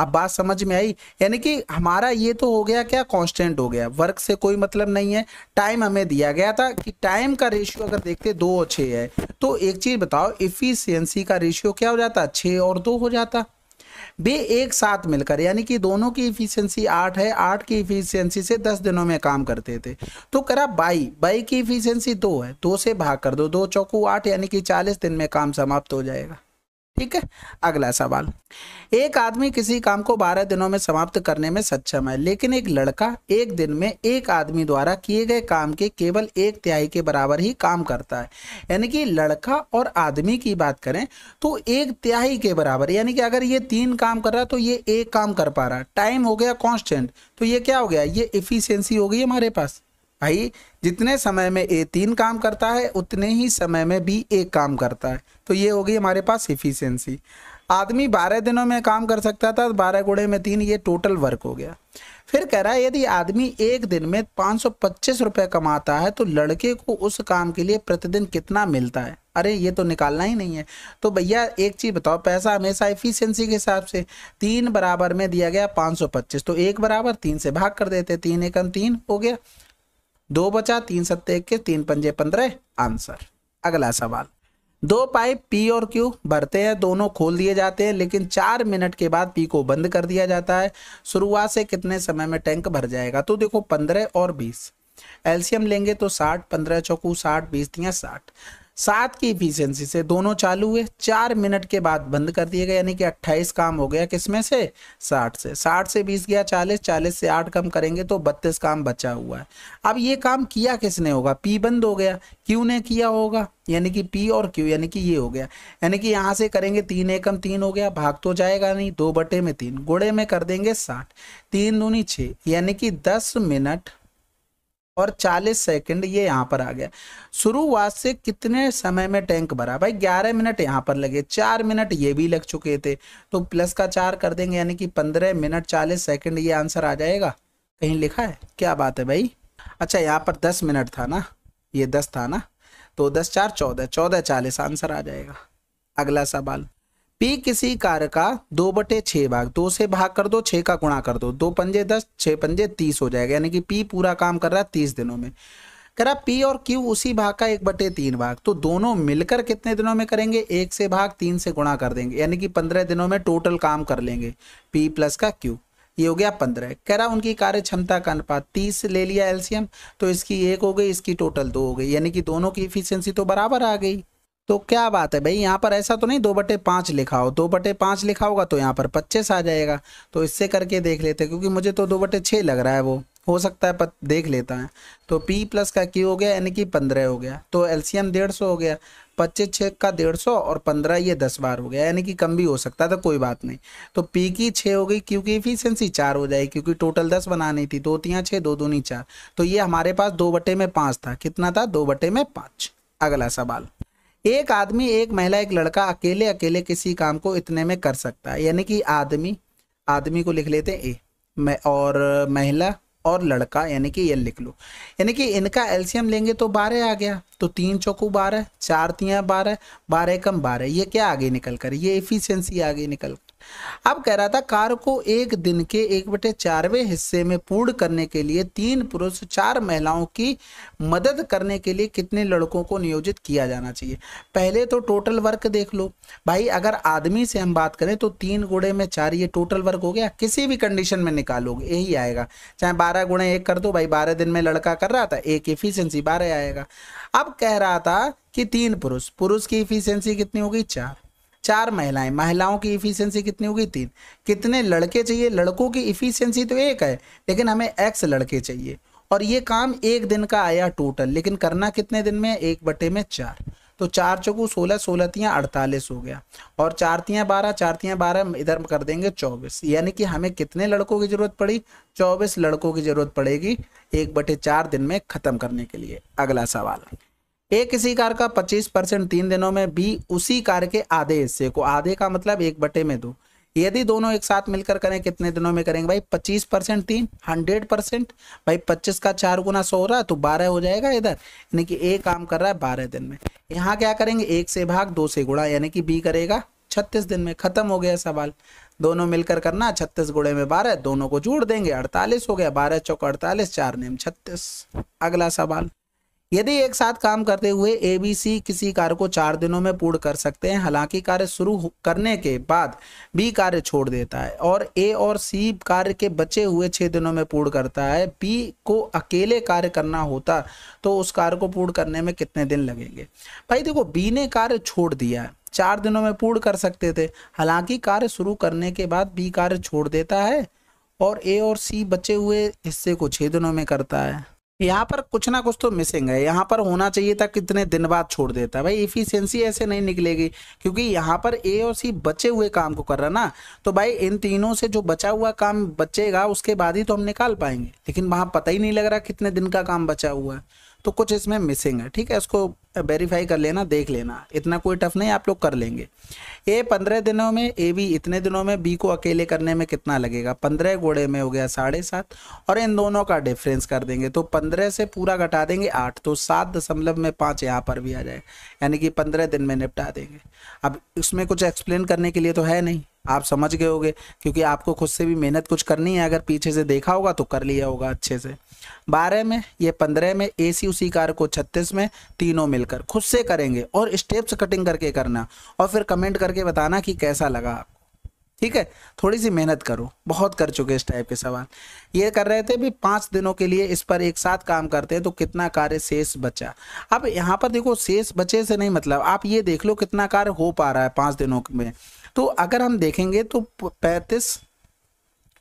अब बात समझ में आई यानी कि हमारा ये तो हो गया क्या कांस्टेंट हो गया वर्क से कोई मतलब नहीं है टाइम हमें दिया गया था कि टाइम का रेशियो अगर देखते दो और छः है तो एक चीज़ बताओ इफिशियंसी का रेशियो क्या हो जाता छः और दो हो जाता बे एक साथ मिलकर यानी कि दोनों की इफिशियंसी आठ है आठ की इफिशियंसी से दस दिनों में काम करते थे तो करा बाई बाई की इफिशियंसी दो है दो से भाग कर दो दो चौकू आठ यानी कि चालीस दिन में काम समाप्त हो जाएगा ठीक है अगला सवाल एक आदमी किसी काम को बारह दिनों में समाप्त करने में सक्षम है लेकिन एक लड़का एक दिन में एक आदमी द्वारा किए गए काम के केवल एक तिहाई के बराबर ही काम करता है यानी कि लड़का और आदमी की बात करें तो एक तिहाई के बराबर यानी कि अगर ये तीन काम कर रहा तो ये एक काम कर पा रहा टाइम हो गया कॉन्स्टेंट तो ये क्या हो गया ये इफिशियंसी हो गई हमारे पास भाई जितने समय में ए तीन काम करता है उतने ही समय में बी एक काम करता है तो ये हो गई हमारे पास इफिशियंसी आदमी बारह दिनों में काम कर सकता था बारह गुड़े में तीन ये टोटल वर्क हो गया फिर कह रहा है यदि आदमी एक दिन में पाँच सौ पच्चीस रुपये कमाता है तो लड़के को उस काम के लिए प्रतिदिन कितना मिलता है अरे ये तो निकालना ही नहीं है तो भैया एक चीज़ बताओ पैसा हमेशा इफिशियंसी के हिसाब से तीन बराबर में दिया गया पाँच सौ पच्चीस तो एक बराबर तीन से भाग कर देते तीन एकम तीन हो गया दो बचा तीन सत्ते इक्कीस तीन पंजे पंद्रह आंसर अगला सवाल दो पाइप पी और क्यू भरते हैं दोनों खोल दिए जाते हैं लेकिन चार मिनट के बाद पी को बंद कर दिया जाता है शुरुआत से कितने समय में टैंक भर जाएगा तो देखो पंद्रह और बीस एल्शियम लेंगे तो साठ पंद्रह चौकू साठ बीस दिया साठ सात की इफिशियंसी से दोनों चालू हुए चार मिनट के बाद बंद कर दिए गए यानी कि अट्ठाईस काम हो गया किसमें से साठ से साठ से बीस गया चालीस चालीस से आठ कम करेंगे तो बत्तीस काम बचा हुआ है अब ये काम किया किसने होगा पी बंद हो गया क्यू ने किया होगा यानी कि पी और क्यू यानी कि ये हो गया यानी कि यहाँ से करेंगे तीन एकम तीन हो गया भाग तो जाएगा नहीं दो बटे में तीन गुड़े में कर देंगे साठ तीन दूनी छः यानी कि दस मिनट और 40 सेकंड ये यहाँ पर आ गया शुरुआत से कितने समय में टैंक भरा भाई 11 मिनट यहाँ पर लगे चार मिनट ये भी लग चुके थे तो प्लस का चार कर देंगे यानी कि 15 मिनट 40 सेकंड ये आंसर आ जाएगा कहीं लिखा है क्या बात है भाई अच्छा यहाँ पर 10 मिनट था ना ये 10 था ना तो 10 चार चौदह चौदह चालीस आंसर आ जाएगा अगला सवाल पी किसी कार्य का दो बटे छह भाग दो से भाग कर दो छे का गुणा कर दो दो पंजे दस छः पंजे तीस हो जाएगा यानी कि पी पूरा काम कर रहा है तीस दिनों में कह रहा पी और क्यू उसी भाग का एक बटे तीन भाग तो दोनों मिलकर कितने दिनों में करेंगे एक से भाग तीन से गुणा कर देंगे यानी कि पंद्रह दिनों में टोटल काम कर लेंगे पी प्लस का क्यू ये हो गया पंद्रह कह रहा उनकी कार्य क्षमता का अनुपात तीस ले लिया एलसीएम तो इसकी एक हो गई इसकी टोटल दो हो गई यानी कि दोनों की इफिशियंसी तो बराबर आ गई तो क्या बात है भाई यहाँ पर ऐसा तो नहीं दो बटे पाँच लिखा हो दो बटे पाँच लिखा होगा तो यहाँ पर पच्चीस आ जाएगा तो इससे करके देख लेते हैं क्योंकि मुझे तो दो बटे छः लग रहा है वो हो सकता है पत, देख लेता है तो p प्लस का q हो गया यानी कि पंद्रह हो गया तो एलसीएम डेढ़ सौ हो गया पच्चीस छः का डेढ़ सौ और पंद्रह ये दस बार हो गया यानी कि कम भी हो सकता था कोई बात नहीं तो p की छः हो गई क्योंकि इफिशेंसी चार हो जाएगी क्योंकि टोटल दस बनानी थी दो तीन छः दो दूनी चार तो ये हमारे पास दो बटे में पाँच था कितना था दो बटे में पाँच अगला सवाल एक आदमी एक महिला एक लड़का अकेले अकेले किसी काम को इतने में कर सकता है यानी कि आदमी आदमी को लिख लेते हैं ए और महिला और लड़का यानी कि ये लिख लो यानी कि इनका एलसीएम लेंगे तो बारह आ गया तो तीन चौकू बारह चार तियाँ बारह बारह कम बारह ये क्या आगे निकल कर ये इफिशियंसी आगे निकल कर अब कह रहा था कार्य को एक दिन के एक बटे चारवें हिस्से में पूर्ण करने के लिए तीन पुरुष चार महिलाओं की मदद करने के लिए कितने लड़कों को नियोजित किया जाना चाहिए पहले तो टोटल वर्क देख लो भाई अगर आदमी से हम बात करें तो तीन गुड़े में चार ये टोटल वर्क हो गया किसी भी कंडीशन में निकालोगे यही आएगा चाहे बारह गुणे एक कर दो भाई बारह दिन में लड़का कर रहा था एक एफिशियंसी बारह आएगा अब कह रहा था कि तीन पुरुष पुरुष की इफिशियंसी कितनी होगी चार चार महिलाएं महिलाओं की इफिशियंसी कितनी होगी तीन कितने लड़के चाहिए लड़कों की इफिशियंसी तो एक है लेकिन हमें एक्स लड़के चाहिए और ये काम एक दिन का आया टोटल लेकिन करना कितने दिन में एक बटे में चार तो चार चौकू सोलह सोलह अड़तालीस हो गया और चार बारह चार बारह इधर कर देंगे चौबीस यानी कि हमें कितने लड़कों की ज़रूरत पड़ी चौबीस लड़कों की ज़रूरत पड़ेगी एक बटे चार दिन में ख़त्म करने के लिए अगला सवाल ए किसी कार का 25 परसेंट तीन दिनों में बी उसी कार के आधे हिस्से को आधे का मतलब एक बटे में दो यदि दोनों एक साथ मिलकर करें कितने दिनों में करेंगे भाई 25 परसेंट तीन हंड्रेड परसेंट भाई 25 का चार गुना सो रहा है तो 12 हो जाएगा इधर यानी कि ए काम कर रहा है 12 दिन में यहाँ क्या करेंगे एक से भाग दो से गुणा यानी कि बी करेगा छत्तीस दिन में खत्म हो गया सवाल दोनों मिलकर करना छत्तीस गुड़े में बारह दोनों को जोड़ देंगे अड़तालीस हो गया बारह चौक अड़तालीस चार नेम छत्तीस अगला सवाल यदि एक साथ काम करते हुए ए बी सी किसी कार्य को चार दिनों में पूर्ण कर सकते हैं हालांकि कार्य शुरू करने के बाद बी कार्य छोड़ देता है और ए और सी कार्य के बचे हुए छह दिनों में पूर्ण करता है बी को अकेले कार्य करना होता तो उस कार्य को पूर्ण करने में कितने दिन लगेंगे भाई देखो बी ने कार्य छोड़ दिया है चार दिनों में पूर्ण कर सकते थे हालांकि कार्य शुरू करने के बाद बी कार्य छोड़ देता है और ए और सी बचे हुए हिस्से को छह दिनों में करता है यहाँ पर कुछ ना कुछ तो मिसिंग है यहाँ पर होना चाहिए था कितने दिन बाद छोड़ देता है भाई इफिशियंसी ऐसे नहीं निकलेगी क्योंकि यहाँ पर ए और सी बचे हुए काम को कर रहा ना तो भाई इन तीनों से जो बचा हुआ काम बचेगा उसके बाद ही तो हम निकाल पाएंगे लेकिन वहाँ पता ही नहीं लग रहा कितने दिन का काम बचा हुआ है तो कुछ इसमें मिसिंग है ठीक है इसको वेरीफाई कर लेना देख लेना इतना कोई टफ नहीं आप लोग कर लेंगे ए पंद्रह दिनों में ए बी इतने दिनों में बी को अकेले करने में कितना लगेगा पंद्रह घोड़े में हो गया साढ़े सात और इन दोनों का डिफरेंस कर देंगे तो पंद्रह से पूरा घटा देंगे आठ तो सात दशमलव में पाँच यहाँ पर भी आ जाए यानी कि पंद्रह दिन में निपटा देंगे अब इसमें कुछ एक्सप्लेन करने के लिए तो है नहीं आप समझ गए होगे क्योंकि आपको खुद से भी मेहनत कुछ करनी है अगर पीछे से देखा होगा तो कर लिया होगा अच्छे से बारह में ये पंद्रह में ए सी उसी कार को छत्तीस में तीनों मिलकर खुद से करेंगे और स्टेप्स कटिंग करके करना और फिर कमेंट करके बताना कि कैसा लगा आपको ठीक है थोड़ी सी मेहनत करो बहुत कर चुके इस टाइप के सवाल ये कर रहे थे भी पाँच दिनों के लिए इस पर एक साथ काम करते हैं तो कितना कार्य शेष बचा अब यहाँ पर देखो शेष बचे से नहीं मतलब आप ये देख लो कितना कार्य हो पा रहा है पाँच दिनों में तो अगर हम देखेंगे तो पैंतीस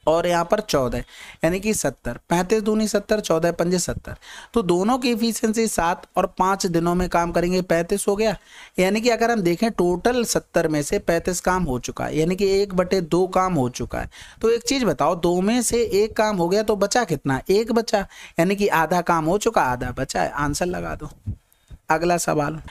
और यहाँ पर चौदह यानी कि सत्तर पैंतीस दूनी सत्तर चौदह पंजे सत्तर तो दोनों की इफिशियंसी सात और पाँच दिनों में काम करेंगे पैंतीस हो गया यानी कि अगर हम देखें टोटल सत्तर में से पैंतीस काम हो चुका है यानी कि एक बटे दो काम हो चुका है तो एक चीज़ बताओ दो में से एक काम हो गया तो बचा कितना एक बचा यानी कि आधा काम हो चुका आधा बचा है आंसर लगा दो अगला सवाल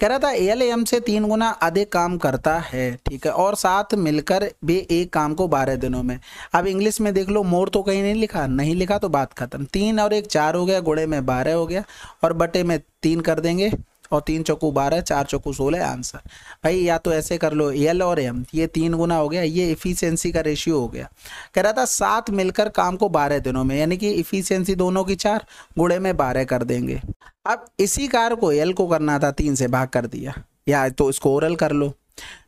कह रहा था एल से तीन गुना अधिक काम करता है ठीक है और साथ मिलकर भी एक काम को बारह दिनों में अब इंग्लिश में देख लो मोर तो कहीं नहीं लिखा नहीं लिखा तो बात खत्म तीन और एक चार हो गया गुड़े में बारह हो गया और बटे में तीन कर देंगे और तीन चौकू बारह चार चौकू सोलह आंसर भाई या तो ऐसे कर लो एल और एम ये तीन गुना हो गया ये इफिशियंसी का रेशियो हो गया कह रहा था सात मिलकर काम को बारह दिनों में यानी कि इफिशियंसी दोनों की चार गुड़े में बारह कर देंगे अब इसी कार को एल को करना था तीन से भाग कर दिया या तो इसको ओरल कर लो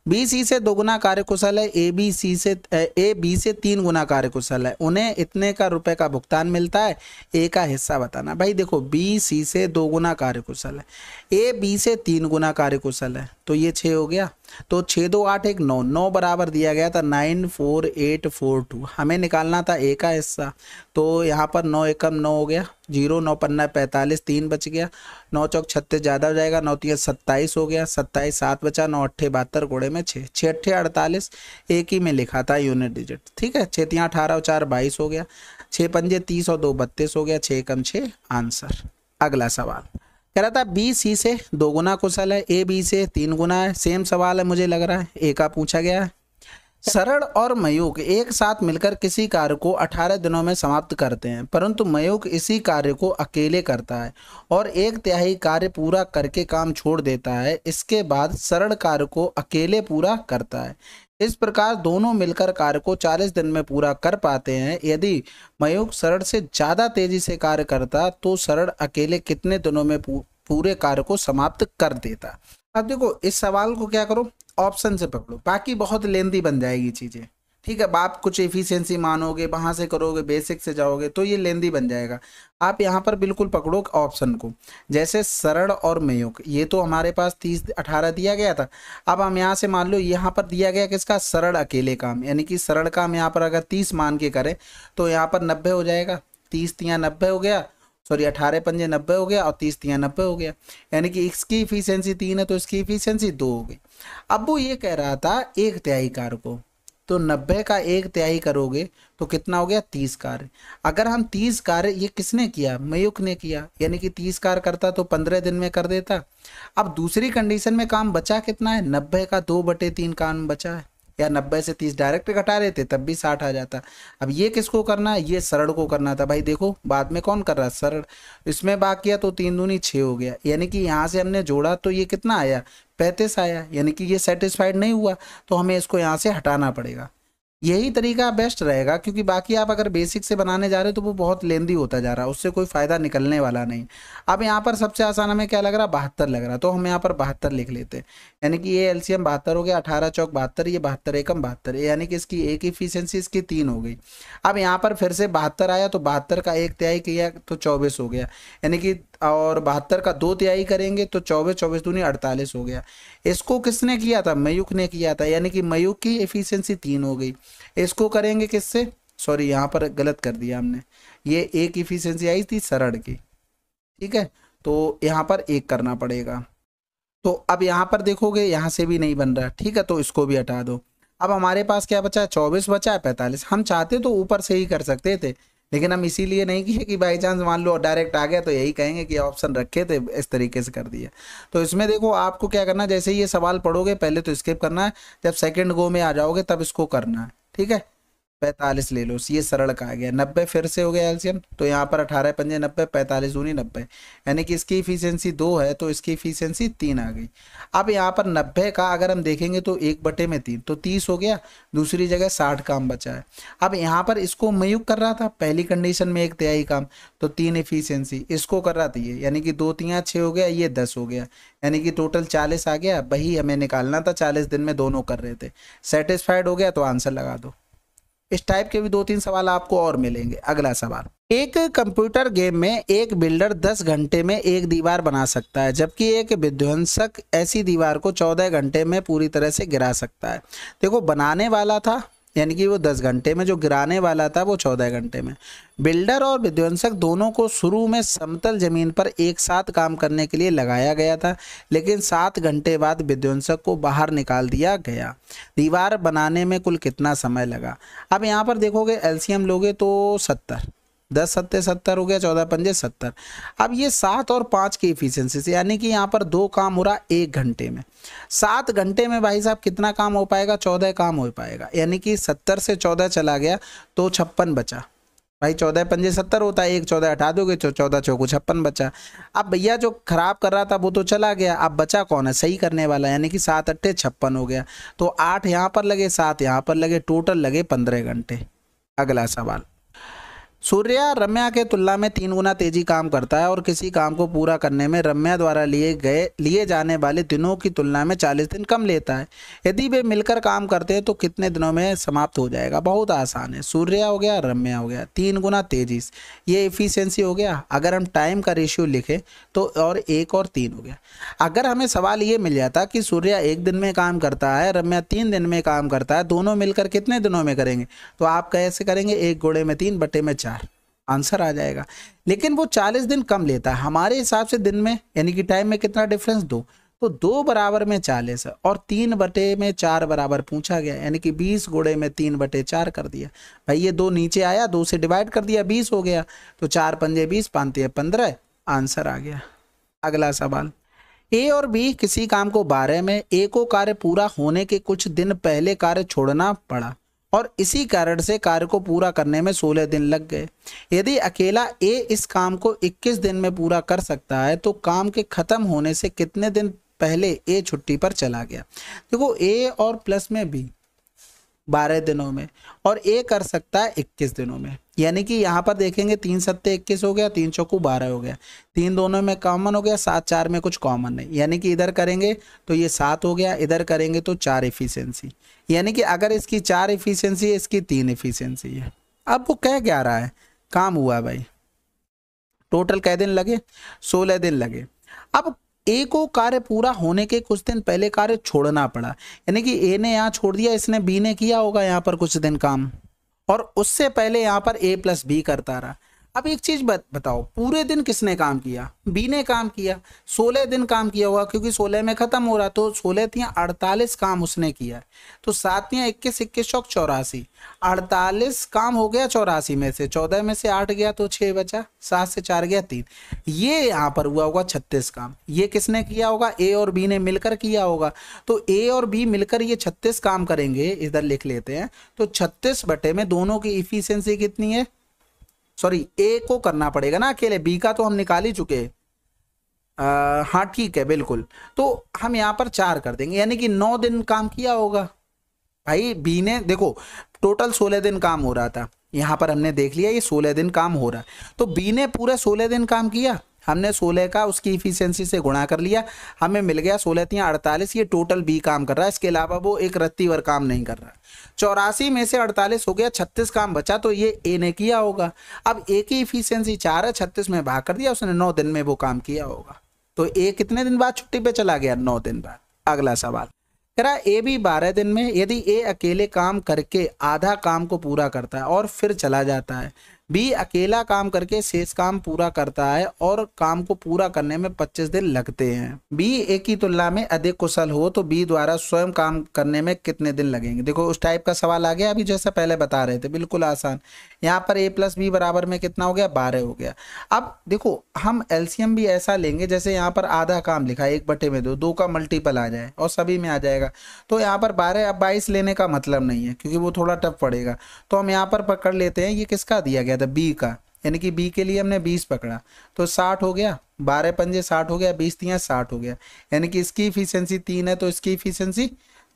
बी सी से दोगुना कार्यकुशल है ए बी सी से ए बी से तीन गुना कार्यकुशल है उन्हें इतने का रुपए का भुगतान मिलता है ए का हिस्सा बताना भाई देखो बी सी से दोगुना कार्यकुशल है ए बी से तीन गुना कार्यकुशल है तो ये छः हो गया तो छः दो आठ एक नौ नौ बराबर दिया गया था nine four eight four two हमें निकालना था ए का हिस्सा तो यहाँ पर नौ एकम नौ हो गया जीरो नौ पन्ना पैंतालीस तीन बच गया नौ चौक छत्तीस ज़्यादा हो जाएगा नौ तीन सत्ताईस हो गया सत्ताईस सात बचा नौ अट्ठे बहत्तर घोड़े में छः छः अट्ठे अड़तालीस एक ही में लिखा था यूनिट डिजिट ठीक है छः तियाँ अठारह और चार बाईस हो गया छः पंजे तीस और दो बत्तीस हो गया छः एकम छः आंसर अगला सवाल कह रहा था बी सी से दो गुना कुशल है ए बी से तीन गुना है सेम सवाल है मुझे लग रहा है ए का पूछा गया है सरल और मयूक एक साथ मिलकर किसी कार्य को 18 दिनों में समाप्त करते हैं परंतु मयूक इसी कार्य को अकेले करता है और एक तिहाई कार्य पूरा करके काम छोड़ देता है इसके बाद सरल कार्य को अकेले पूरा करता है इस प्रकार दोनों मिलकर कार्य को 40 दिन में पूरा कर पाते हैं यदि मयूख शरण से ज़्यादा तेजी से कार्य करता तो शरण अकेले कितने दिनों में पूरे कार्य को समाप्त कर देता अब देखो इस सवाल को क्या करो ऑप्शन से पकड़ो बाकी बहुत लेंदी बन जाएगी चीज़ें ठीक है आप कुछ एफिशिएंसी मानोगे वहाँ से करोगे बेसिक से जाओगे तो ये लेंदी बन जाएगा आप यहाँ पर बिल्कुल पकड़ो ऑप्शन को जैसे सरण और मयोग ये तो हमारे पास तीस अठारह दिया गया था अब हम यहाँ से मान लो यहाँ पर दिया गया किसका सरण अकेले काम यानी कि सरण काम यहाँ पर अगर तीस मान के करें तो यहाँ पर नब्बे हो जाएगा तीस तिया नब्बे हो गया सॉरी अठारह पंजे नब्बे हो गया और तीस तिया नब्बे हो गया यानी कि इसकी इफिशियंसी तीन है तो इसकी इफिशियंसी दो हो गई अब वो ये कह रहा था एक त्याई कार को तो नब्बे का एक त्याई करोगे तो कितना हो गया तीस कार्य अगर हम तीस कार्य ये किसने किया मयुक ने किया यानी कि तीस कार्य करता तो पंद्रह दिन में कर देता अब दूसरी कंडीशन में काम बचा कितना है नब्बे का दो बटे तीन काम बचा है या नब्बे से तीस डायरेक्ट घटा रहे थे तब भी साठ आ जाता अब ये किसको करना है ये सरल को करना था भाई देखो बाद में कौन कर रहा है सरल इसमें बाग किया तो तीन दूनी छः हो गया यानी कि यहाँ से हमने जोड़ा तो ये कितना आया पैंतीस आया यानी कि ये सेटिस्फाइड नहीं हुआ तो हमें इसको यहाँ से हटाना पड़ेगा यही तरीका बेस्ट रहेगा क्योंकि बाकी आप अगर बेसिक से बनाने जा रहे हो तो वो बहुत लेंदी होता जा रहा है उससे कोई फ़ायदा निकलने वाला नहीं अब यहाँ पर सबसे आसान हमें क्या लग रहा है बहत्तर लग रहा तो हम यहाँ पर बहत्तर लिख लेते हैं यानी कि ये एलसीएम बहत्तर हो गया अठारह चौक बहत्तर ये बहत्तर एकम बहत्तर यानी कि इसकी एक इफिशेंसी इसकी तीन हो गई अब यहाँ पर फिर से बहत्तर आया तो बहत्तर का एक त्याई किया तो चौबीस हो गया यानी कि और बहत्तर का दो तिहाई करेंगे तो चौबीस चौबीस दूनी अड़तालीस हो गया इसको किसने किया था मयूक ने किया था यानी कि मयूक की एफिशिएंसी तीन हो गई इसको करेंगे किससे सॉरी यहाँ पर गलत कर दिया हमने ये एक इफिशियंसी आई थी सरड़ की ठीक है तो यहाँ पर एक करना पड़ेगा तो अब यहाँ पर देखोगे यहाँ से भी नहीं बन रहा ठीक है तो इसको भी हटा दो अब हमारे पास क्या बचा है चौबीस बचा है पैंतालीस हम चाहते तो ऊपर से ही कर सकते थे लेकिन हम इसीलिए नहीं किए कि बाई चांस मान लो डायरेक्ट आ गया तो यही कहेंगे कि ऑप्शन रखे थे इस तरीके से कर दिया तो इसमें देखो आपको क्या करना जैसे ये सवाल पढ़ोगे पहले तो स्किप करना है जब सेकेंड गो में आ जाओगे तब इसको करना है ठीक है पैंतालीस ले लो ये सरल कहा गया नब्बे फिर से हो गया एल्सियम तो यहाँ पर अठारह पंजे नब्बे पैंतालीस दूनी नब्बे यानी कि इसकी इफिशियंसी दो है तो इसकी इफिशियंसी तीन आ गई अब यहाँ पर नब्बे का अगर हम देखेंगे तो एक बटे में तीन तो तीस हो गया दूसरी जगह साठ काम बचा है अब यहाँ पर इसको मयुक्त कर रहा था पहली कंडीशन में एक तिहाई काम तो तीन इफिशियंसी इसको कर रहा था ये यानी कि दो तिया छः हो गया ये दस हो गया यानी कि टोटल चालीस आ गया वही हमें निकालना था चालीस दिन में दोनों कर रहे थे सेटिस्फाइड हो गया तो आंसर लगा दो इस टाइप के भी दो तीन सवाल आपको और मिलेंगे अगला सवाल एक कंप्यूटर गेम में एक बिल्डर 10 घंटे में एक दीवार बना सकता है जबकि एक विध्वंसक ऐसी दीवार को 14 घंटे में पूरी तरह से गिरा सकता है देखो बनाने वाला था यानी कि वो दस घंटे में जो गिराने वाला था वो चौदह घंटे में बिल्डर और विध्वंसक दोनों को शुरू में समतल जमीन पर एक साथ काम करने के लिए लगाया गया था लेकिन सात घंटे बाद विध्वंसक को बाहर निकाल दिया गया दीवार बनाने में कुल कितना समय लगा अब यहाँ पर देखोगे एल्सियम लोगे तो सत्तर दस सत्ते सत्तर हो गया चौदह पंजे सत्तर अब ये सात और पाँच की इफिशियंसी से यानी कि यहाँ पर दो काम हो रहा एक घंटे में सात घंटे में भाई साहब कितना काम हो पाएगा चौदह काम हो पाएगा यानी कि सत्तर से चौदह चला गया तो छप्पन बचा भाई चौदह पंजे सत्तर होता है एक चौदह हटा दोगे तो चौदह चौको छप्पन बचा अब भैया जो खराब कर रहा था वो तो चला गया अब बचा कौन है सही करने वाला यानी कि सात अट्ठे छप्पन हो गया तो आठ यहाँ पर लगे सात यहाँ पर लगे टोटल लगे पंद्रह घंटे अगला सवाल सूर्य रम्या के तुलना में तीन गुना तेजी काम करता है और किसी काम को पूरा करने में रम्या द्वारा लिए गए लिए जाने वाले दिनों की तुलना में चालीस दिन कम लेता है यदि वे मिलकर काम करते हैं तो कितने दिनों में समाप्त हो जाएगा बहुत आसान है सूर्य हो गया रम्या हो गया तीन गुना तेजी ये इफिशेंसी हो गया अगर हम टाइम का रेशियो लिखें तो और एक और तीन हो गया अगर हमें सवाल ये मिल जाता कि सूर्य एक दिन में काम करता है रम्या तीन दिन में काम करता है दोनों मिलकर कितने दिनों में करेंगे तो आप कैसे करेंगे एक घोड़े में तीन बटे में चार आंसर आ जाएगा लेकिन वो चालीस दिन कम लेता है हमारे हिसाब से दिन में यानी कि टाइम में कितना डिफरेंस दो तो दो बराबर में चालीस और तीन बटे में चार बराबर पूछा गया यानी कि बीस गुड़े में तीन बटे चार कर दिया भाई ये दो नीचे आया दो से डिवाइड कर दिया बीस हो गया तो चार पंजे बीस पानते पंद्रह आंसर आ गया अगला सवाल ए और बी किसी काम को बारह में ए को कार्य पूरा होने के कुछ दिन पहले कार्य छोड़ना पड़ा और इसी कारण से कार्य को पूरा करने में 16 दिन लग गए यदि अकेला ए इस काम को 21 दिन में पूरा कर सकता है तो काम के ख़त्म होने से कितने दिन पहले ए छुट्टी पर चला गया देखो ए और प्लस में बी बारह दिनों में और ए कर सकता है इक्कीस दिनों में यानी कि यहाँ पर देखेंगे तीन सत्ते इक्कीस हो गया तीन चौकू बारह हो गया तीन दोनों में कॉमन हो गया सात चार में कुछ कॉमन नहीं यानी कि इधर करेंगे तो ये सात हो गया इधर करेंगे तो चार इफिशियंसी यानी कि अगर इसकी चार इफिशियंसी है इसकी तीन इफिशियंसी है अब वो कह क्या रहा है काम हुआ भाई टोटल कै दिन लगे सोलह दिन लगे अब ए को कार्य पूरा होने के कुछ दिन पहले कार्य छोड़ना पड़ा यानी कि ए ने यहाँ छोड़ दिया इसने बी ने किया होगा यहाँ पर कुछ दिन काम और उससे पहले यहाँ पर ए प्लस बी करता रहा अब एक चीज बत, बताओ पूरे दिन किसने काम किया बी ने काम किया सोलह दिन काम किया होगा क्योंकि सोलह में खत्म हो रहा तो सोलह तियाँ अड़तालीस काम उसने किया तो सात इक्कीस इक्कीस चौक चौरासी अड़तालीस काम हो गया चौरासी में से चौदह में से आठ गया तो छः बचा सात से चार गया तीन ये यहाँ पर हुआ होगा छत्तीस काम ये किसने किया होगा ए और बी ने मिलकर किया होगा तो ए और बी मिलकर ये छत्तीस काम करेंगे इधर लिख लेते हैं तो छत्तीस बटे में दोनों की इफिशियंसी कितनी है सॉरी ए को करना पड़ेगा ना अकेले बी का तो हम निकाल ही चुके हैं हाँ ठीक है बिल्कुल तो हम यहाँ पर चार कर देंगे यानी कि नौ दिन काम किया होगा भाई बी ने देखो टोटल सोलह दिन काम हो रहा था यहाँ पर हमने देख लिया ये सोलह दिन काम हो रहा है तो बी ने पूरे सोलह दिन काम किया हमने सोलह का उसकी इफिशियंसी से गुणा कर लिया हमें मिल गया सोलह तीन अड़तालीस ये टोटल बी काम कर रहा है इसके अलावा वो एक रत्ती वर काम नहीं कर रहा चौरासी में से अड़तालीस हो गया छत्तीस काम बचा तो ये ए ने किया होगा अब ए की इफिशियंसी चार है छत्तीस में भाग कर दिया उसने नौ दिन में वो काम किया होगा तो ए कितने दिन बाद छुट्टी पे चला गया नौ दिन बाद अगला सवाल करा ए भी बारह दिन में यदि ए अकेले काम करके आधा काम को पूरा करता है और फिर चला जाता है भी अकेला काम करके शेष काम पूरा करता है और काम को पूरा करने में 25 दिन लगते हैं बी ए की तुलना में अधिक कुशल हो तो बी द्वारा स्वयं काम करने में कितने दिन लगेंगे देखो उस टाइप का सवाल आ गया अभी जैसा पहले बता रहे थे बिल्कुल आसान यहाँ पर ए प्लस बी बराबर में कितना हो गया बारह हो गया अब देखो हम एल्सियम भी ऐसा लेंगे जैसे यहाँ पर आधा काम लिखा है एक बटे में दो दो का मल्टीपल आ जाए और सभी में आ जाएगा तो यहाँ पर बारह अब बाईस लेने का मतलब नहीं है क्योंकि वो थोड़ा टफ पड़ेगा तो हम यहाँ पर पकड़ लेते हैं ये किसका दिया गया गया था बी का यानी कि बी के लिए हमने बीस पकड़ा तो साठ हो गया बारह पंजे साठ हो गया बीस दिया साठ हो गया यानी कि इसकी इफिशियंसी तीन है तो इसकी इफिशियंसी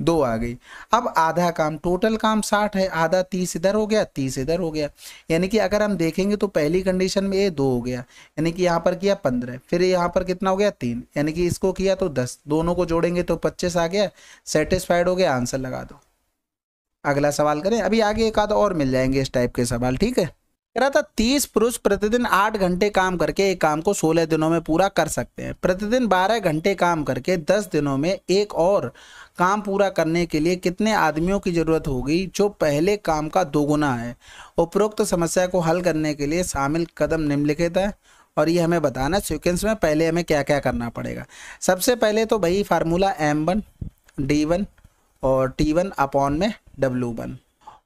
दो आ गई अब आधा काम टोटल काम साठ है आधा तीस इधर हो गया तीस इधर हो गया यानी कि अगर हम देखेंगे तो पहली कंडीशन में ये दो हो गया यानी कि यहाँ पर किया पंद्रह फिर यहाँ पर कितना हो गया तीन यानी कि इसको किया तो दस दोनों को जोड़ेंगे तो पच्चीस आ गया सेटिस्फाइड हो गया आंसर लगा दो अगला सवाल करें अभी आगे एक आध और मिल जाएंगे इस टाइप के सवाल ठीक है कह रहा था तीस पुरुष प्रतिदिन आठ घंटे काम करके एक काम को सोलह दिनों में पूरा कर सकते हैं प्रतिदिन बारह घंटे काम करके दस दिनों में एक और काम पूरा करने के लिए कितने आदमियों की जरूरत होगी जो पहले काम का दोगुना है उपरोक्त समस्या को हल करने के लिए शामिल कदम निम्नलिखित है और ये हमें बताना सिक्वेंस में पहले हमें क्या क्या करना पड़ेगा सबसे पहले तो भाई formula M one D one और टी वन अपॉन में डब्लू वन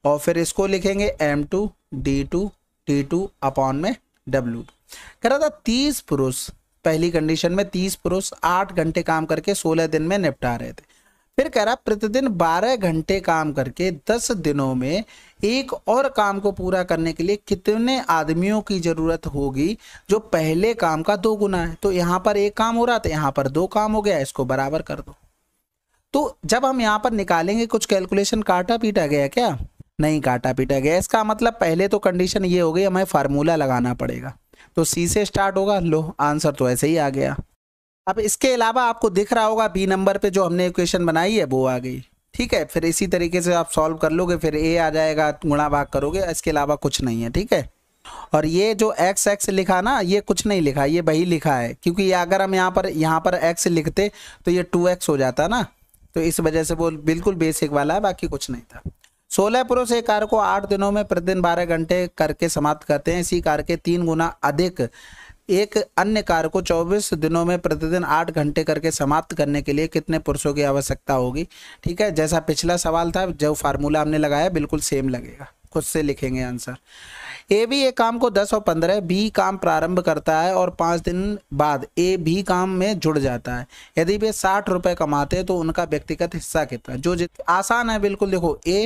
और फिर इसको लिखेंगे M two D two T two upon में डब्ल्यू कह रहा था तीस पुरुष पहली कंडीशन में तीस पुरुष आठ घंटे काम करके सोलह दिन में निपटा रहे थे फिर कह रहा प्रतिदिन बारह घंटे काम करके दस दिनों में एक और काम को पूरा करने के लिए कितने आदमियों की जरूरत होगी जो पहले काम का दो गुना है तो यहाँ पर एक काम हो रहा था यहाँ पर दो काम हो गया इसको बराबर कर दो तो जब हम यहाँ पर निकालेंगे कुछ कैलकुलेशन काटा पीटा गया क्या नहीं काटा पीटा गया इसका मतलब पहले तो कंडीशन ये हो गई हमें फार्मूला लगाना पड़ेगा तो सी से स्टार्ट होगा लो आंसर तो ऐसे ही आ गया अब इसके अलावा आपको दिख रहा होगा बी नंबर पे जो हमने इक्वेशन बनाई है वो आ गई ठीक है फिर इसी तरीके से आप सॉल्व कर लोगे फिर ए आ जाएगा गुणा भाग करोगे इसके अलावा कुछ नहीं है ठीक है और ये जो एक्स एक्स लिखा ना ये कुछ नहीं लिखा ये वही लिखा है क्योंकि अगर हम यहाँ पर यहाँ पर एक्स लिखते तो ये टू एक्स हो जाता ना तो इस वजह से वो बिल्कुल बेसिक वाला है बाकी कुछ नहीं था सोलह पुरुष एक कार्य को आठ दिनों में प्रतिदिन बारह घंटे करके समाप्त करते हैं इसी कार्य के तीन गुना अधिक एक अन्य कार्य को 24 दिनों में प्रतिदिन 8 घंटे करके समाप्त करने के लिए कितने पुरुषों की आवश्यकता होगी ठीक है जैसा पिछला सवाल था जो फार्मूला हमने लगाया बिल्कुल सेम लगेगा खुद से लिखेंगे आंसर ए भी एक काम को 10 और 15 बी काम प्रारंभ करता है और पाँच दिन बाद ए भी काम में जुड़ जाता है यदि वे साठ रुपये कमाते हैं तो उनका व्यक्तिगत हिस्सा कितना जो आसान है बिल्कुल देखो ए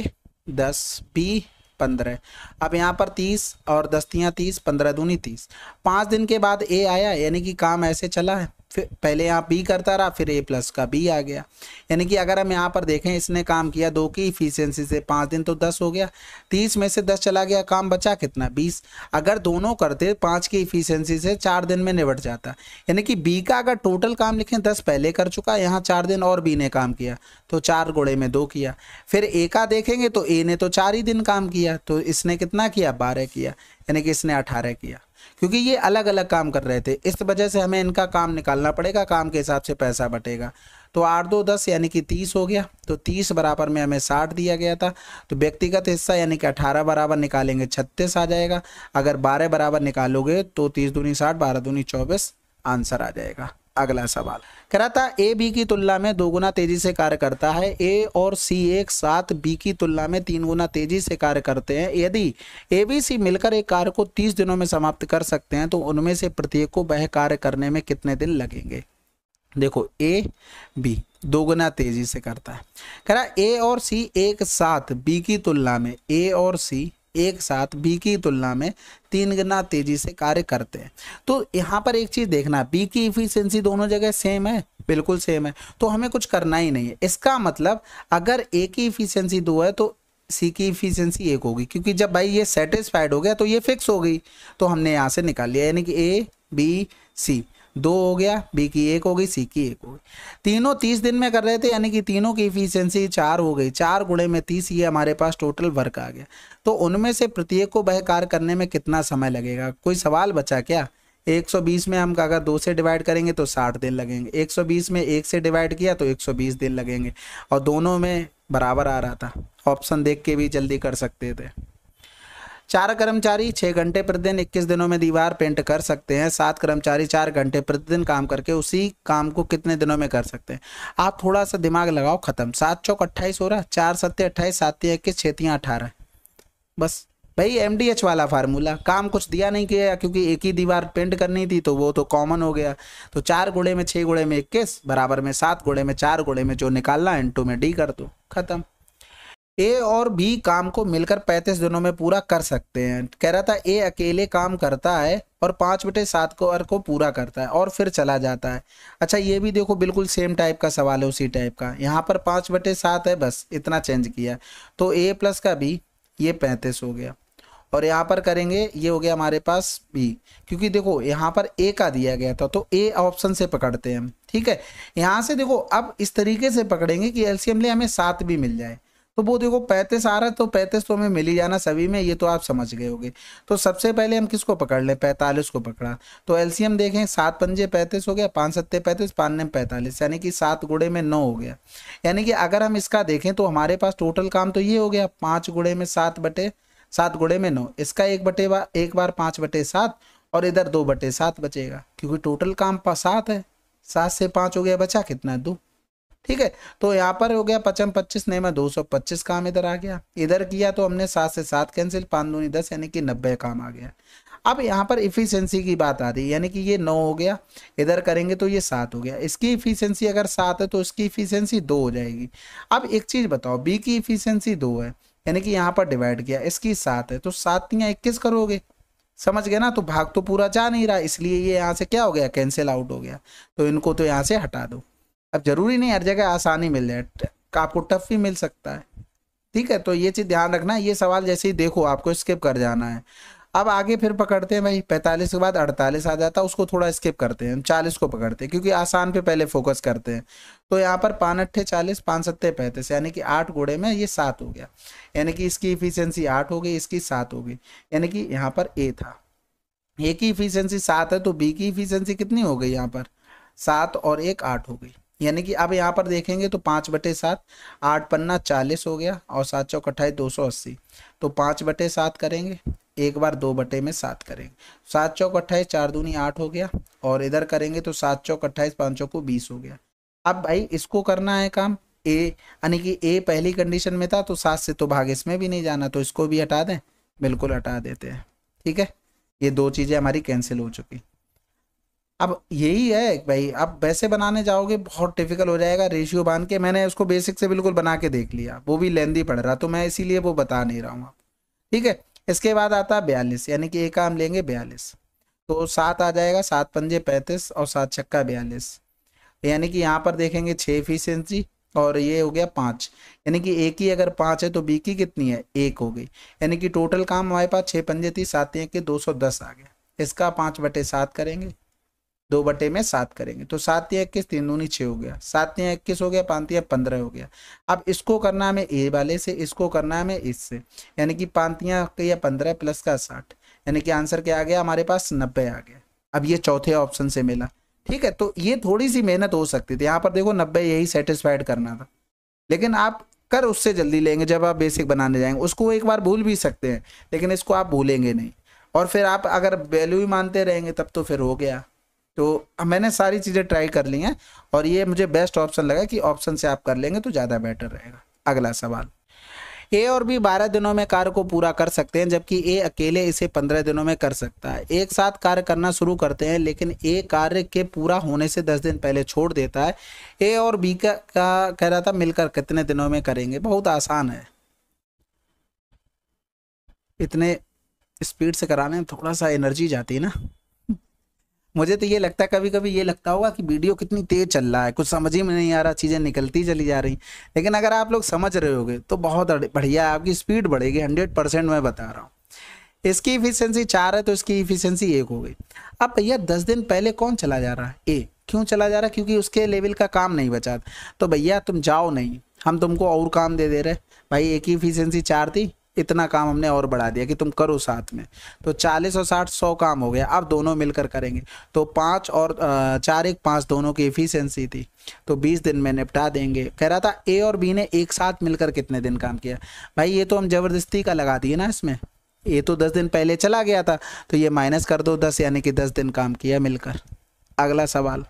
दस पी पंद्रह अब यहाँ पर तीस और दस्तियाँ तीस पंद्रह दूनी तीस पाँच दिन के बाद ए आया यानी कि काम ऐसे चला है फिर पहले यहाँ बी करता रहा फिर ए प्लस का बी आ गया यानी कि अगर हम यहाँ पर देखें इसने काम किया दो की इफिशियंसी से पाँच दिन तो दस हो गया तीस में से दस चला गया काम बचा कितना बीस अगर दोनों करते पाँच की इफिशियंसी से चार दिन में निबट जाता यानी कि बी का अगर टोटल काम लिखें दस पहले कर चुका यहाँ चार दिन और बी ने काम किया तो चार गुड़े में दो किया फिर ए का देखेंगे तो ए ने तो चार ही दिन काम किया तो इसने कितना किया बारह किया यानी कि इसने अठारह किया क्योंकि ये अलग अलग काम कर रहे थे इस वजह से हमें इनका काम निकालना पड़ेगा काम के हिसाब से पैसा बटेगा तो आठ दो दस यानी कि तीस हो गया तो तीस बराबर में हमें साठ दिया गया था तो व्यक्तिगत हिस्सा यानी कि अठारह बराबर निकालेंगे छत्तीस आ जाएगा अगर बारह बराबर निकालोगे तो तीस दूनी साठ बारह दूनी चौबीस आंसर आ जाएगा अगला सवाल था ए बी की तुलना में दो गुना तेजी से कार्य करता है ए और सी एक साथ बी की तुलना में तीन गुना तेजी से कार्य करते हैं यदि ए बी सी मिलकर एक कार्य को तीस दिनों में समाप्त कर सकते हैं तो उनमें से प्रत्येक को वह कार्य करने में कितने दिन लगेंगे देखो ए बी दो गुना तेजी से करता है रहा ए और सी एक साथ बी की तुलना में ए और सी एक साथ बी की तुलना में तीन गुना तेजी से कार्य करते हैं तो यहाँ पर एक चीज़ देखना बी की इफिशियंसी दोनों जगह सेम है बिल्कुल सेम है तो हमें कुछ करना ही नहीं है इसका मतलब अगर ए की इफिशियंसी दो है तो सी की इफिशियंसी एक होगी क्योंकि जब भाई ये सेटिस्फाइड हो गया तो ये फिक्स हो गई तो हमने यहाँ से निकाल लिया यानी कि ए बी सी दो हो गया बी की एक हो गई सी की एक हो गई तीनों तीस दिन में कर रहे थे यानी कि तीनों की इफिशियंसी चार हो गई चार गुणे में तीस ये हमारे पास टोटल वर्क आ गया तो उनमें से प्रत्येक को वह कार्य करने में कितना समय लगेगा कोई सवाल बचा क्या 120 में हम अगर दो से डिवाइड करेंगे तो 60 दिन लगेंगे 120 में एक से डिवाइड किया तो 120 दिन लगेंगे और दोनों में बराबर आ रहा था ऑप्शन देख के भी जल्दी कर सकते थे चार कर्मचारी छः घंटे प्रतिदिन इक्कीस दिनों में दीवार पेंट कर सकते हैं सात कर्मचारी चार घंटे प्रतिदिन काम करके उसी काम को कितने दिनों में कर सकते हैं आप थोड़ा सा दिमाग लगाओ खत्म सात चौक अट्ठाईस हो रहा चार सत्य अट्ठाईस सात्य इक्कीस छतियाँ अठारह बस भाई एम डी एच वाला फार्मूला काम कुछ दिया नहीं किया क्योंकि एक ही दीवार पेंट करनी थी तो वो तो कॉमन हो गया तो चार गुड़े में छः गुड़े में इक्कीस बराबर में सात गुड़े में चार गुड़े में जो निकालना एन टू में डी कर दो खत्म ए और बी काम को मिलकर 35 दिनों में पूरा कर सकते हैं कह रहा था ए अकेले काम करता है और पाँच बटे सात को और को पूरा करता है और फिर चला जाता है अच्छा ये भी देखो बिल्कुल सेम टाइप का सवाल है उसी टाइप का यहाँ पर पाँच बटे सात है बस इतना चेंज किया तो ए प्लस का बी ये पैंतीस हो गया और यहाँ पर करेंगे ये हो गया हमारे पास बी क्योंकि देखो यहाँ पर ए का दिया गया था तो ए ऑप्शन से पकड़ते हैं ठीक है यहाँ से देखो अब इस तरीके से पकड़ेंगे कि एलसीएम ले हमें सात भी मिल जाए तो वो देखो पैंतीस आ रहा है तो पैंतीस तो हमें मिल ही जाना सभी में ये तो आप समझ गए होंगे तो सबसे पहले हम किसको पकड़ लें पैंतालीस को पकड़ा तो एलसीएम देखें सात पंजे पैंतीस हो गया पाँच सत्ते पैंतीस पाँच में पैंतालीस यानी कि सात गुड़े में नौ हो गया यानी कि अगर हम इसका देखें तो हमारे पास टोटल काम तो ये हो गया पाँच गुड़े में सात बटे सात गुड़े में नौ इसका एक बटे बा, एक बार पाँच बटे सात और इधर दो बटे सात बचेगा क्योंकि टोटल काम सात है सात से पाँच हो गया बचा कितना है दो ठीक है तो यहाँ पर हो गया पचम पच्चीस नहीं मैं दो सौ पच्चीस काम इधर आ गया इधर किया तो हमने सात से सात कैंसिल पाँच दूनी दस यानी कि नब्बे काम आ गया अब यहाँ पर इफिशियंसी की बात आ रही है यानी कि ये नौ हो गया इधर करेंगे तो ये सात हो गया इसकी इफिशियंसी अगर सात है तो इसकी इफिशियंसी दो हो जाएगी अब एक चीज़ बताओ बी की इफिशियंसी दो है यानी कि यहाँ पर डिवाइड किया इसकी सात है तो सात या इक्कीस करोगे समझ गए ना तो भाग तो पूरा जा नहीं रहा इसलिए ये यहाँ से क्या हो गया कैंसिल आउट हो गया तो इनको तो यहाँ से हटा दो अब जरूरी नहीं हर जगह आसानी मिल जाए आपको टफ भी मिल सकता है ठीक है तो ये चीज़ ध्यान रखना ये सवाल जैसे ही देखो आपको स्किप कर जाना है अब आगे फिर पकड़ते हैं भाई पैंतालीस के बाद अड़तालीस आ जाता है उसको थोड़ा स्किप करते हैं चालीस को पकड़ते हैं क्योंकि आसान पे पहले फोकस करते हैं तो यहाँ पर पाँच अट्ठे चालीस पाँच सत्ते पैंतीस यानी कि आठ घोड़े में ये सात हो गया यानी कि इसकी इफिशियंसी आठ हो गई इसकी सात हो गई यानी कि यहाँ पर ए था ए की इफिशियंसी सात है तो बी की इफिशियंसी कितनी हो गई यहाँ पर सात और एक आठ हो गई यानी कि आप यहाँ पर देखेंगे तो पाँच बटे सात आठ पन्ना चालीस हो गया और सात चौक अट्ठाईस दो सौ अस्सी तो पाँच बटे सात करेंगे एक बार दो बटे में सात करेंगे सात चौक अट्ठाईस चार दूनी आठ हो गया और इधर करेंगे तो सात चौक अट्ठाईस पाँच चौक को बीस हो गया अब भाई इसको करना है काम ए यानी कि ए पहली कंडीशन में था तो सात से तो भाग इसमें भी नहीं जाना तो इसको भी हटा दें बिल्कुल हटा देते हैं ठीक है ये दो चीज़ें हमारी कैंसिल हो चुकी अब यही है भाई आप वैसे बनाने जाओगे बहुत डिफिकल्ट हो जाएगा रेशियो बांध के मैंने उसको बेसिक से बिल्कुल बना के देख लिया वो भी लेंदी पड़ रहा तो मैं इसीलिए वो बता नहीं रहा हूँ आपको ठीक है इसके बाद आता है बयालीस यानी कि एक काम लेंगे बयालीस तो सात आ जाएगा सात पंजे पैंतीस और सात छक्का बयालीस यानी कि यहाँ पर देखेंगे छः इफिशेंसी और ये हो गया पाँच यानी कि एक ही अगर पाँच है तो बी की कितनी है एक हो गई यानी कि टोटल काम हमारे पास छः पंजे थी सात एक के दो सौ दस आ गया इसका पाँच बटे सात करेंगे दो बटे में सात करेंगे तो सात या इक्कीस तीन दूनी छः हो गया सात या इक्कीस हो गया पाँच या पंद्रह हो गया अब इसको करना हमें ए वाले से इसको करना हमें इससे यानी कि पांतियाँ या पंद्रह प्लस का साठ यानी कि आंसर क्या आ गया हमारे पास नब्बे आ गया अब ये चौथे ऑप्शन से मिला ठीक है तो ये थोड़ी सी मेहनत हो सकती थी यहाँ पर देखो नब्बे यही सेटिस्फाइड करना था लेकिन आप कर उससे जल्दी लेंगे जब आप बेसिक बनाने जाएंगे उसको एक बार भूल भी सकते हैं लेकिन इसको आप भूलेंगे नहीं और फिर आप अगर वैल्यू ही मानते रहेंगे तब तो फिर हो गया तो मैंने सारी चीज़ें ट्राई कर ली हैं और ये मुझे बेस्ट ऑप्शन लगा कि ऑप्शन से आप कर लेंगे तो ज़्यादा बेटर रहेगा अगला सवाल ए और बी बारह दिनों में कार्य को पूरा कर सकते हैं जबकि ए अकेले इसे पंद्रह दिनों में कर सकता है एक साथ कार्य करना शुरू करते हैं लेकिन ए कार्य के पूरा होने से दस दिन पहले छोड़ देता है ए और बी का, का कह रहा था मिलकर कितने दिनों में करेंगे बहुत आसान है इतने स्पीड से कराने में थोड़ा सा एनर्जी जाती है ना मुझे तो ये लगता है कभी कभी ये लगता होगा कि वीडियो कितनी तेज चल रहा है कुछ समझ ही में नहीं आ रहा चीज़ें निकलती चली जा रही लेकिन अगर आप लोग समझ रहे होगे तो बहुत बढ़िया है आपकी स्पीड बढ़ेगी हंड्रेड परसेंट मैं बता रहा हूँ इसकी इफिशियंसी चार है तो इसकी इफिशियंसी एक हो गई अब भैया दस दिन पहले कौन चला जा रहा है ए क्यों चला जा रहा है क्योंकि उसके लेवल का काम नहीं बचा तो भैया तुम जाओ नहीं हम तुमको और काम दे दे रहे भाई एक ही इफिशियंसी चार थी इतना काम हमने और बढ़ा दिया कि तुम करो साथ में तो चालीस और साठ सौ काम हो गया अब दोनों मिलकर करेंगे तो पाँच और चार एक पाँच दोनों की एफिशिएंसी थी तो बीस दिन में निपटा देंगे कह रहा था ए और बी ने एक साथ मिलकर कितने दिन काम किया भाई ये तो हम ज़बरदस्ती का लगा दिए ना इसमें ये तो दस दिन पहले चला गया था तो ये माइनस कर दो दस यानी कि दस दिन काम किया मिलकर अगला सवाल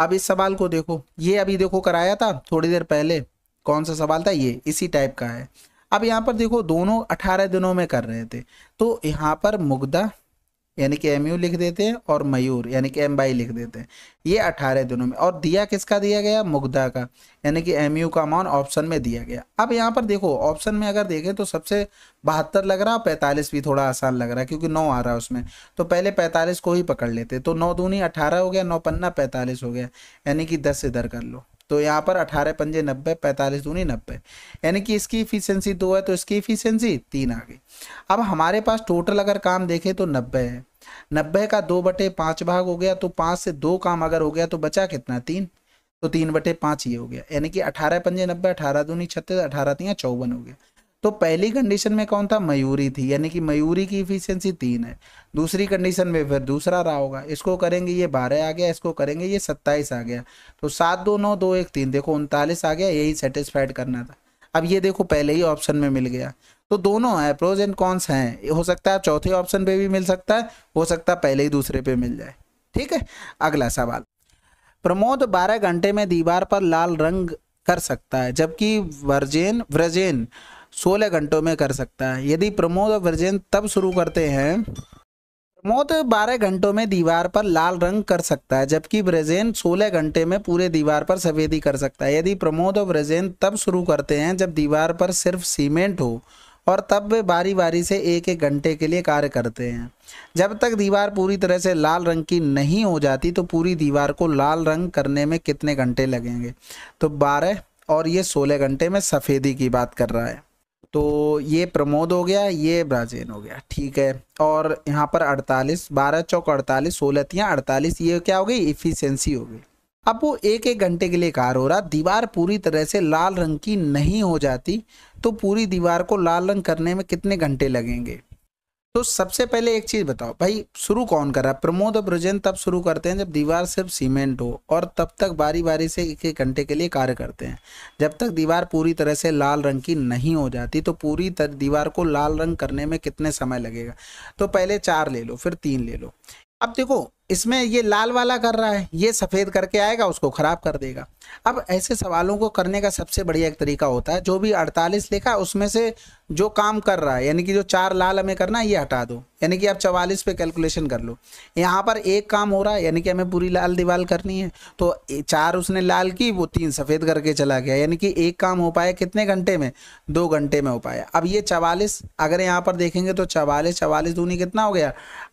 अब इस सवाल को देखो ये अभी देखो कराया था थोड़ी देर पहले कौन सा सवाल था ये इसी टाइप का है अब यहाँ पर देखो दोनों अठारह दिनों में कर रहे थे तो यहाँ पर मुग्धा यानी कि एम यू लिख देते हैं और मयूर यानी कि एम बाई लिख देते हैं ये अठारह दिनों में और दिया किसका दिया गया मुग्धा का यानी कि एम यू का अमाउंट ऑप्शन में दिया गया अब यहाँ पर देखो ऑप्शन में अगर देखें तो सबसे बहत्तर लग रहा है पैंतालीस भी थोड़ा आसान लग रहा है क्योंकि नौ आ रहा है उसमें तो पहले पैंतालीस को ही पकड़ लेते तो नौ दूनी अठारह हो गया नौ पन्ना पैंतालीस हो गया यानी कि दस इधर कर लो तो यहाँ पर अठारह पंजे नब्बे पैंतालीस दूनी नब्बे यानी कि इसकी इफिशियंसी दो है तो इसकी इफिशियंसी तीन आ गई अब हमारे पास टोटल अगर काम देखें तो नब्बे है नब्बे का दो बटे पाँच भाग हो गया तो पाँच से दो काम अगर हो गया तो बचा कितना तीन तो तीन बटे पाँच ये हो गया यानी कि अठारह पंजे नब्बे अठारह दूनी छत्तीस अठारह तीन चौवन हो गया तो पहली कंडीशन में कौन था मयूरी थी यानी कि मयूरी की इफिशियंसी तीन है दूसरी कंडीशन में फिर दूसरा रहा होगा इसको करेंगे ये बारह आ गया इसको करेंगे ये सत्ताईस आ गया तो सात दो नौ दो एक तीन देखो उनतालीस आ गया यही सेटिस्फाइड करना था अब ये देखो पहले ही ऑप्शन में मिल गया तो दोनों है प्रोज एंड कॉन्स हैं हो सकता है चौथे ऑप्शन पे भी मिल सकता है हो सकता है पहले ही दूसरे पे मिल जाए ठीक है अगला सवाल प्रमोद 12 घंटे में दीवार पर लाल रंग कर सकता है जबकि वर्जेन व्रजेन सोलह घंटों में कर सकता है यदि प्रमोद और वर्जन तब शुरू करते हैं प्रमोद बारह घंटों में दीवार पर लाल रंग कर सकता है जबकि ब्रजेन सोलह घंटे में पूरे दीवार पर सफेदी कर सकता है यदि प्रमोद और ब्रजेन तब शुरू करते हैं जब दीवार पर सिर्फ सीमेंट हो और तब वे बारी बारी से एक एक घंटे के लिए कार्य करते हैं जब तक दीवार पूरी तरह से लाल रंग की नहीं हो जाती तो पूरी दीवार को लाल रंग करने में कितने घंटे लगेंगे तो बारह और ये सोलह घंटे में सफ़ेदी की बात कर रहा है तो ये प्रमोद हो गया ये ब्राजीन हो गया ठीक है और यहाँ पर 48 बारह चौक 48 सोलह तियाँ अड़तालीस ये क्या हो गई इफिशेंसी हो गई अब वो एक एक घंटे के लिए कार हो रहा दीवार पूरी तरह से लाल रंग की नहीं हो जाती तो पूरी दीवार को लाल रंग करने में कितने घंटे लगेंगे तो सबसे पहले एक चीज बताओ भाई शुरू कौन कर रहा है प्रमोद और ब्रजेंद्र तब शुरू करते हैं जब दीवार सिर्फ सीमेंट हो और तब तक बारी बारी से एक एक घंटे के लिए कार्य करते हैं जब तक दीवार पूरी तरह से लाल रंग की नहीं हो जाती तो पूरी दीवार को लाल रंग करने में कितने समय लगेगा तो पहले चार ले लो फिर तीन ले लो अब देखो इसमें ये लाल वाला कर रहा है ये सफेद करके आएगा उसको खराब कर देगा अब ऐसे सवालों को करने का सबसे बढ़िया एक तरीका होता है जो भी 48 लिखा उसमें से जो काम कर रहा है यानी कि जो चार लाल हमें करना है ये हटा दो यानी कि आप 44 पे कैलकुलेशन कर लो यहाँ पर एक काम हो रहा है यानी कि हमें पूरी लाल दीवार करनी है तो चार उसने लाल की वो तीन सफ़ेद करके चला गया यानी कि एक काम हो पाया कितने घंटे में दो घंटे में हो पाया अब ये चवालीस अगर यहाँ पर देखेंगे तो चवालीस चवालीस दूनी कितना हो गया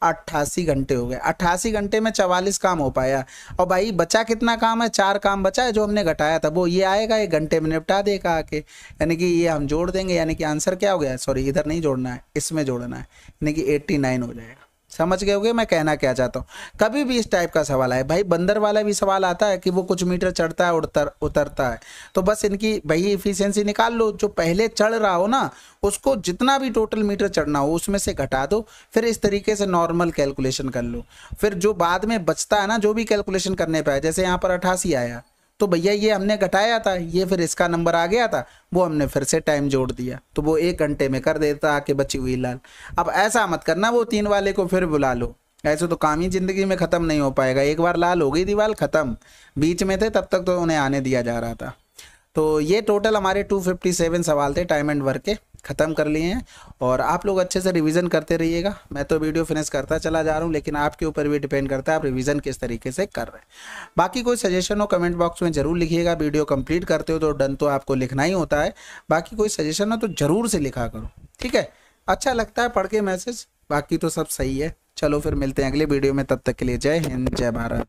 अट्ठासी घंटे हो गए अट्ठासी घंटे में चवालीस काम हो पाया और भाई बचा कितना काम है चार काम बचा है जो हमने घटाया था वो ये आएगा एक घंटे में निपटा देगा आके यानी कि ये हम जोड़ देंगे यानी कि आंसर क्या हो गया सॉरी इधर नहीं जोड़ना है इसमें जोड़ना है यानी कि एट्टी नाइन हो जाएगा समझ गए होगे मैं कहना क्या चाहता हूँ कभी भी इस टाइप का सवाल आए भाई बंदर वाला भी सवाल आता है कि वो कुछ मीटर चढ़ता है उतर उतरता है तो बस इनकी भाई इफिशियंसी निकाल लो जो पहले चढ़ रहा हो ना उसको जितना भी टोटल मीटर चढ़ना हो उसमें से घटा दो फिर इस तरीके से नॉर्मल कैलकुलेशन कर लो फिर जो बाद में बचता है ना जो भी कैलकुलेशन करने पर जैसे यहाँ पर अठासी आया तो भैया ये हमने घटाया था ये फिर इसका नंबर आ गया था वो हमने फिर से टाइम जोड़ दिया तो वो एक घंटे में कर देता आके बची हुई लाल अब ऐसा मत करना वो तीन वाले को फिर बुला लो ऐसे तो काम ही ज़िंदगी में ख़त्म नहीं हो पाएगा एक बार लाल हो गई दीवाल ख़त्म बीच में थे तब तक तो उन्हें आने दिया जा रहा था तो ये टोटल हमारे 257 सवाल थे टाइम एंड वर्क के ख़त्म कर लिए हैं और आप लोग अच्छे से रिवीजन करते रहिएगा मैं तो वीडियो फिनिश करता चला जा रहा हूँ लेकिन आपके ऊपर भी डिपेंड करता है आप रिवीजन किस तरीके से कर रहे हैं बाकी कोई सजेशन हो कमेंट बॉक्स में ज़रूर लिखिएगा वीडियो कंप्लीट करते हो तो डन तो आपको लिखना ही होता है बाकी कोई सजेशन हो तो ज़रूर से लिखा करो ठीक है अच्छा लगता है पढ़ के मैसेज बाकी तो सब सही है चलो फिर मिलते हैं अगले वीडियो में तब तक के लिए जय हिंद जय भारत